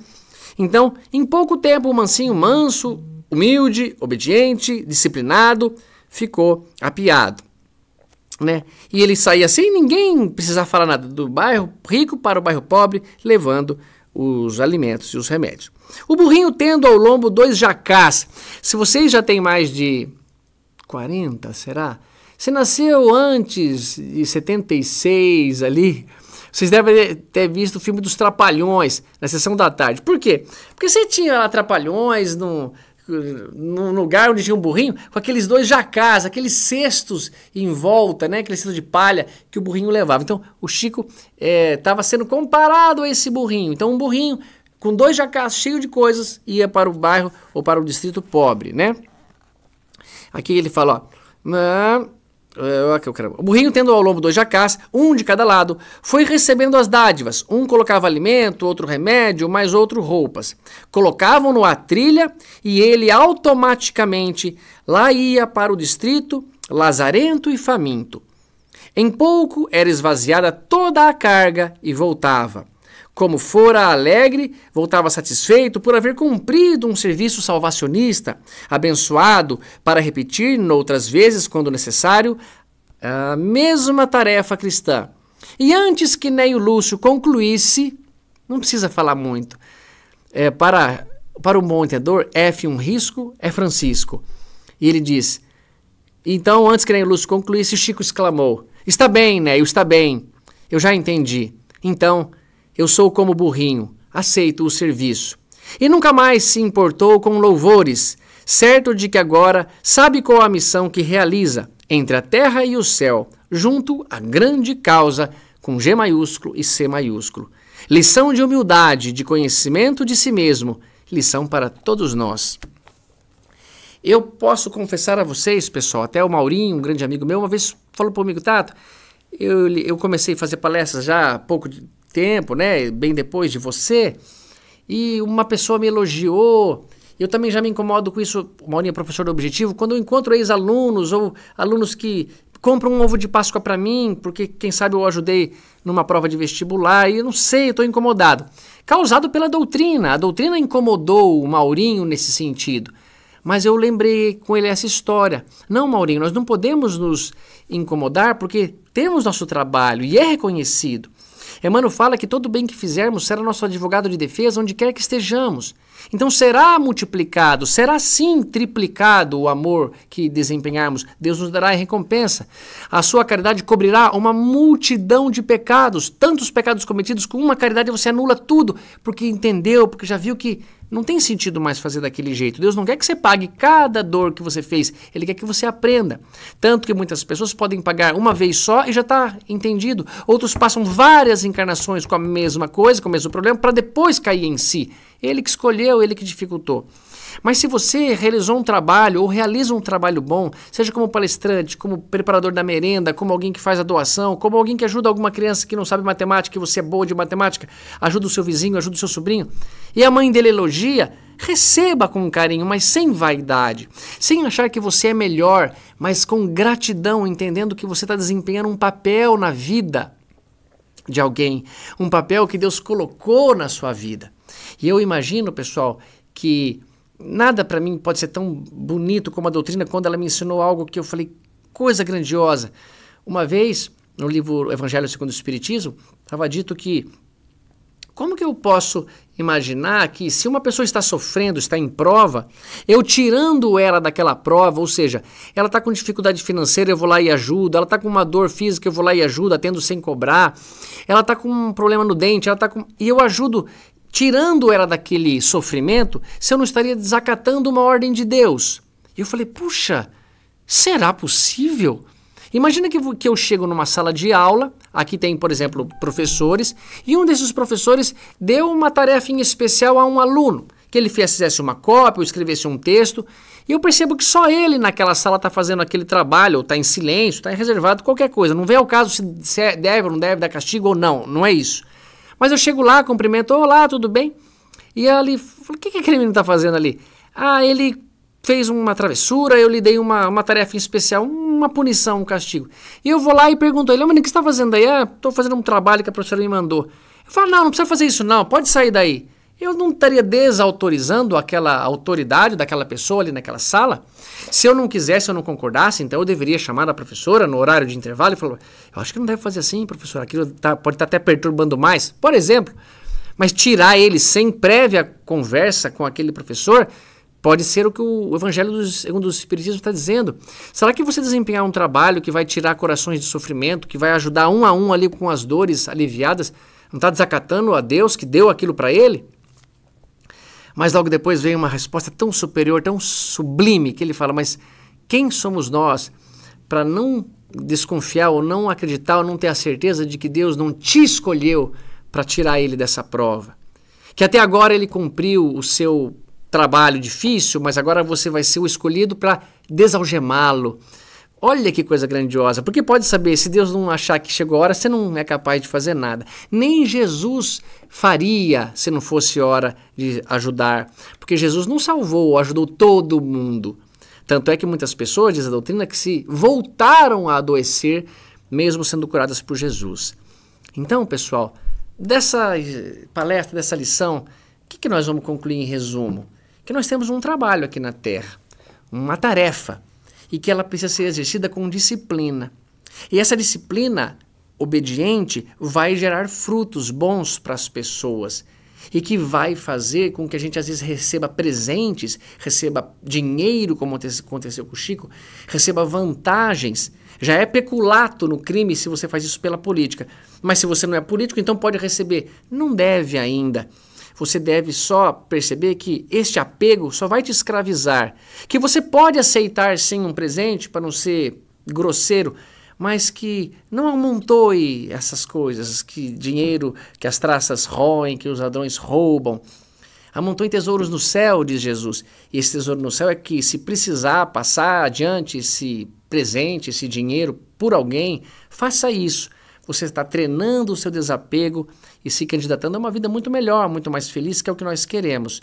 Então, em pouco tempo, o mansinho manso, humilde, obediente, disciplinado, ficou apiado. Né? E ele saía sem ninguém precisar falar nada do bairro rico para o bairro pobre, levando os alimentos e os remédios. O burrinho tendo ao lombo dois jacás. Se vocês já têm mais de 40, será? Você nasceu antes de 76 ali. Vocês devem ter visto o filme dos Trapalhões na sessão da tarde. Por quê? Porque você tinha lá Trapalhões num, num lugar onde tinha um burrinho com aqueles dois jacás, aqueles cestos em volta, né? Aquele cesto de palha que o burrinho levava. Então o Chico estava eh, é, sendo comparado a esse burrinho. Então um burrinho com dois jacás cheio de coisas ia para o bairro ou para o distrito pobre, né? Aqui ele fala, ó. Na... É, o burrinho, tendo ao longo dois jacás, um de cada lado, foi recebendo as dádivas. Um colocava alimento, outro remédio, mais outro roupas. Colocavam-no à trilha e ele automaticamente lá ia para o distrito, lazarento e faminto. Em pouco era esvaziada toda a carga e voltava. Como fora alegre, voltava satisfeito por haver cumprido um serviço salvacionista, abençoado para repetir, noutras vezes, quando necessário, a mesma tarefa cristã. E antes que Neio Lúcio concluísse, não precisa falar muito, é, para, para o entendedor, F um risco é Francisco. E ele diz, então antes que Neio Lúcio concluísse, Chico exclamou, está bem, Neio, está bem, eu já entendi. Então, eu sou como burrinho, aceito o serviço. E nunca mais se importou com louvores, certo de que agora sabe qual a missão que realiza entre a terra e o céu, junto à grande causa, com G maiúsculo e C maiúsculo. Lição de humildade, de conhecimento de si mesmo, lição para todos nós. Eu posso confessar a vocês, pessoal, até o Maurinho, um grande amigo meu, uma vez falou para o amigo Tato, eu, eu comecei a fazer palestras já há pouco de tempo, né? Bem depois de você. E uma pessoa me elogiou. Eu também já me incomodo com isso, Maurinho, é professor do Objetivo, quando eu encontro ex-alunos ou alunos que compram um ovo de Páscoa para mim, porque quem sabe eu ajudei numa prova de vestibular, e eu não sei, eu estou incomodado. Causado pela doutrina. A doutrina incomodou o Maurinho nesse sentido. Mas eu lembrei com ele essa história. Não, Maurinho, nós não podemos nos incomodar porque temos nosso trabalho e é reconhecido. Emmanuel fala que todo bem que fizermos será nosso advogado de defesa onde quer que estejamos. Então será multiplicado, será sim triplicado o amor que desempenharmos. Deus nos dará a recompensa. A sua caridade cobrirá uma multidão de pecados, tantos pecados cometidos, com uma caridade você anula tudo, porque entendeu, porque já viu que não tem sentido mais fazer daquele jeito. Deus não quer que você pague cada dor que você fez, Ele quer que você aprenda. Tanto que muitas pessoas podem pagar uma vez só e já está entendido. Outros passam várias encarnações com a mesma coisa, com o mesmo problema, para depois cair em si. Ele que escolheu, ele que dificultou. Mas se você realizou um trabalho ou realiza um trabalho bom, seja como palestrante, como preparador da merenda, como alguém que faz a doação, como alguém que ajuda alguma criança que não sabe matemática e você é boa de matemática, ajuda o seu vizinho, ajuda o seu sobrinho, e a mãe dele elogia, receba com carinho, mas sem vaidade, sem achar que você é melhor, mas com gratidão, entendendo que você está desempenhando um papel na vida de alguém, um papel que Deus colocou na sua vida. E eu imagino, pessoal, que nada para mim pode ser tão bonito como a doutrina quando ela me ensinou algo que eu falei, coisa grandiosa. Uma vez, no livro Evangelho segundo o Espiritismo, estava dito que como que eu posso imaginar que se uma pessoa está sofrendo, está em prova, eu tirando ela daquela prova, ou seja, ela está com dificuldade financeira, eu vou lá e ajudo, ela está com uma dor física, eu vou lá e ajudo, atendo sem cobrar, ela está com um problema no dente, ela está com. E eu ajudo. Tirando ela daquele sofrimento, se eu não estaria desacatando uma ordem de Deus. E eu falei, puxa, será possível? Imagina que, que eu chego numa sala de aula, aqui tem, por exemplo, professores, e um desses professores deu uma tarefa em especial a um aluno, que ele fizesse uma cópia ou escrevesse um texto, e eu percebo que só ele naquela sala está fazendo aquele trabalho, ou está em silêncio, está reservado, qualquer coisa. Não vem ao caso se é, deve ou não deve dar castigo ou não, não é isso. Mas eu chego lá, cumprimento, olá, tudo bem? E ali, o que, que aquele menino está fazendo ali? Ah, ele fez uma travessura, eu lhe dei uma, uma tarefa em especial, uma punição, um castigo. E eu vou lá e pergunto a ele, mano, o que você está fazendo aí? Ah, estou fazendo um trabalho que a professora me mandou. Eu falo, não, não precisa fazer isso não, pode sair daí. Eu não estaria desautorizando aquela autoridade daquela pessoa ali naquela sala. Se eu não quisesse, eu não concordasse, então eu deveria chamar a professora no horário de intervalo e falar: Eu acho que não deve fazer assim, professora, aquilo tá, pode estar tá até perturbando mais, por exemplo. Mas tirar ele sem prévia conversa com aquele professor Pode ser o que o Evangelho dos, segundo o Espiritismo está dizendo. Será que você desempenhar um trabalho que vai tirar corações de sofrimento, que vai ajudar um a um ali com as dores aliviadas, não está desacatando a Deus que deu aquilo para ele? Mas logo depois vem uma resposta tão superior, tão sublime, que ele fala: Mas quem somos nós para não desconfiar ou não acreditar ou não ter a certeza de que Deus não te escolheu para tirar ele dessa prova? Que até agora ele cumpriu o seu trabalho difícil, mas agora você vai ser o escolhido para desalgemá-lo. Olha que coisa grandiosa, porque pode saber, se Deus não achar que chegou a hora, você não é capaz de fazer nada. Nem Jesus faria se não fosse hora de ajudar, porque Jesus não salvou, ajudou todo mundo. Tanto é que muitas pessoas, diz a doutrina, que se voltaram a adoecer, mesmo sendo curadas por Jesus. Então, pessoal, dessa palestra, dessa lição, o que, que nós vamos concluir em resumo? que nós temos um trabalho aqui na Terra, uma tarefa, e que ela precisa ser exercida com disciplina. E essa disciplina obediente vai gerar frutos bons para as pessoas e que vai fazer com que a gente às vezes receba presentes, receba dinheiro, como aconteceu com o Chico, receba vantagens. Já é peculato no crime se você faz isso pela política. Mas se você não é político, então pode receber. Não deve ainda. Você deve só perceber que este apego só vai te escravizar. Que você pode aceitar sim um presente para não ser grosseiro, mas que não amontoe essas coisas, que dinheiro que as traças roem, que os ladrões roubam. Amontoe tesouros no céu, diz Jesus. E esse tesouro no céu é que, se precisar passar adiante esse presente, esse dinheiro por alguém, faça isso você está treinando o seu desapego e se candidatando a uma vida muito melhor, muito mais feliz, que é o que nós queremos.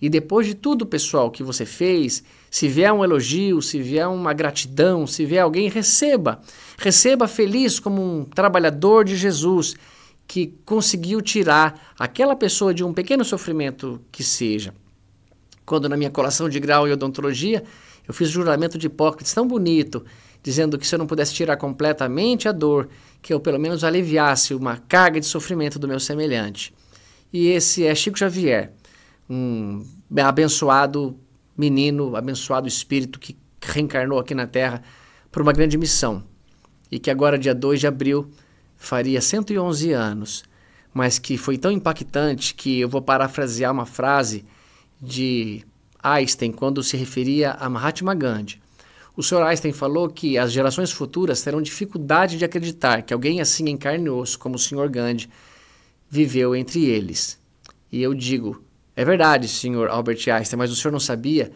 E depois de tudo, pessoal, que você fez, se vier um elogio, se vier uma gratidão, se vier alguém, receba. Receba feliz como um trabalhador de Jesus que conseguiu tirar aquela pessoa de um pequeno sofrimento que seja. Quando na minha colação de grau em odontologia, eu fiz o juramento de Hipócrates tão bonito, dizendo que se eu não pudesse tirar completamente a dor, que eu pelo menos aliviasse uma carga de sofrimento do meu semelhante. E esse é Chico Xavier, um abençoado menino, abençoado espírito que reencarnou aqui na Terra por uma grande missão e que agora, dia 2 de abril, faria 111 anos, mas que foi tão impactante que eu vou parafrasear uma frase de Einstein quando se referia a Mahatma Gandhi. O Sr. Einstein falou que as gerações futuras terão dificuldade de acreditar que alguém assim em carne e osso como o Sr. Gandhi viveu entre eles. E eu digo, é verdade, Sr. Albert Einstein, mas o senhor não sabia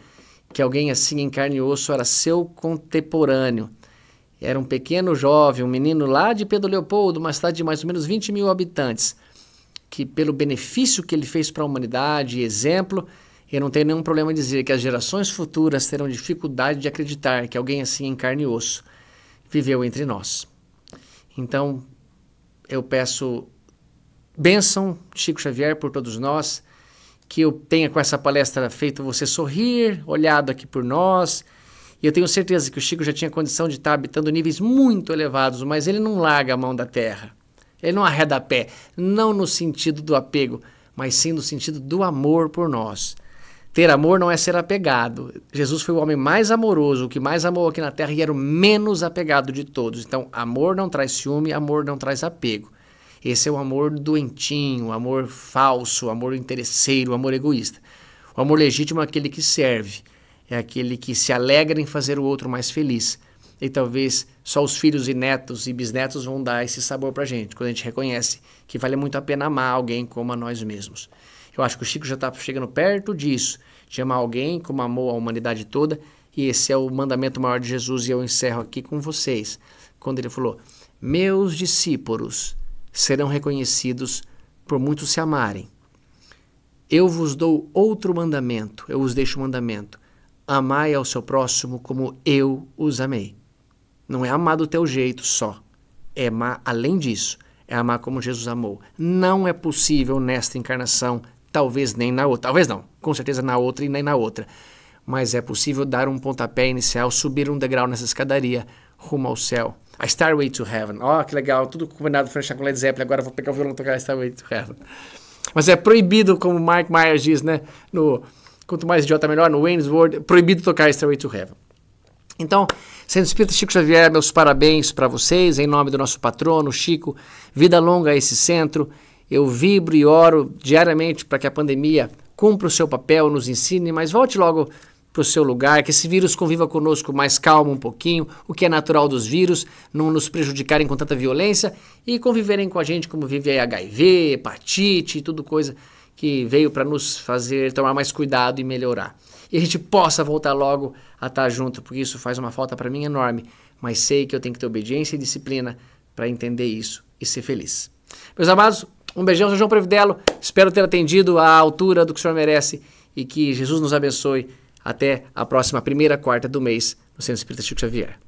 que alguém assim em carne e osso era seu contemporâneo. Era um pequeno jovem, um menino lá de Pedro Leopoldo, uma cidade de mais ou menos 20 mil habitantes, que pelo benefício que ele fez para a humanidade, exemplo, eu não tenho nenhum problema em dizer que as gerações futuras terão dificuldade de acreditar que alguém assim em carne e osso viveu entre nós. Então, eu peço bênção, Chico Xavier, por todos nós, que eu tenha com essa palestra feito você sorrir, olhado aqui por nós. E eu tenho certeza que o Chico já tinha condição de estar habitando níveis muito elevados, mas ele não larga a mão da terra. Ele não arreda pé, não no sentido do apego, mas sim no sentido do amor por nós. Ter amor não é ser apegado. Jesus foi o homem mais amoroso, o que mais amou aqui na terra e era o menos apegado de todos. Então, amor não traz ciúme, amor não traz apego. Esse é o amor doentinho, amor falso, amor interesseiro, amor egoísta. O amor legítimo é aquele que serve, é aquele que se alegra em fazer o outro mais feliz. E talvez só os filhos e netos e bisnetos vão dar esse sabor para gente, quando a gente reconhece que vale muito a pena amar alguém como a nós mesmos. Eu acho que o Chico já está chegando perto disso, de amar alguém como amou a humanidade toda, e esse é o mandamento maior de Jesus, e eu encerro aqui com vocês, quando ele falou: Meus discípulos serão reconhecidos por muitos se amarem. Eu vos dou outro mandamento, eu vos deixo o um mandamento: amai ao seu próximo como eu os amei. Não é amar do teu jeito só, é amar além disso, é amar como Jesus amou. Não é possível nesta encarnação talvez nem na outra. Talvez não, com certeza na outra e nem na outra. Mas é possível dar um pontapé inicial, subir um degrau nessa escadaria rumo ao céu. A Starway to Heaven. Ó, oh, que legal, tudo combinado Franchar com Led Zeppelin. Agora vou pegar o violão e tocar a Starway to Heaven. Mas é proibido, como Mike Myers diz, né? No Quanto mais idiota, melhor. No Wayne's World, é proibido tocar Starway to Heaven. Então, Sendo espírito Chico Xavier, meus parabéns para vocês, em nome do nosso patrono Chico. Vida longa a esse centro eu vibro e oro diariamente para que a pandemia cumpra o seu papel, nos ensine, mas volte logo para o seu lugar, que esse vírus conviva conosco mais calmo um pouquinho, o que é natural dos vírus, não nos prejudicarem com tanta violência e conviverem com a gente como vive a HIV, hepatite e tudo coisa que veio para nos fazer tomar mais cuidado e melhorar. E a gente possa voltar logo a estar tá junto, porque isso faz uma falta para mim enorme, mas sei que eu tenho que ter obediência e disciplina para entender isso e ser feliz. Meus amados, um beijão, João Previdelo. Espero ter atendido à altura do que o senhor merece e que Jesus nos abençoe. Até a próxima primeira quarta do mês no Centro Espírita Chico Xavier.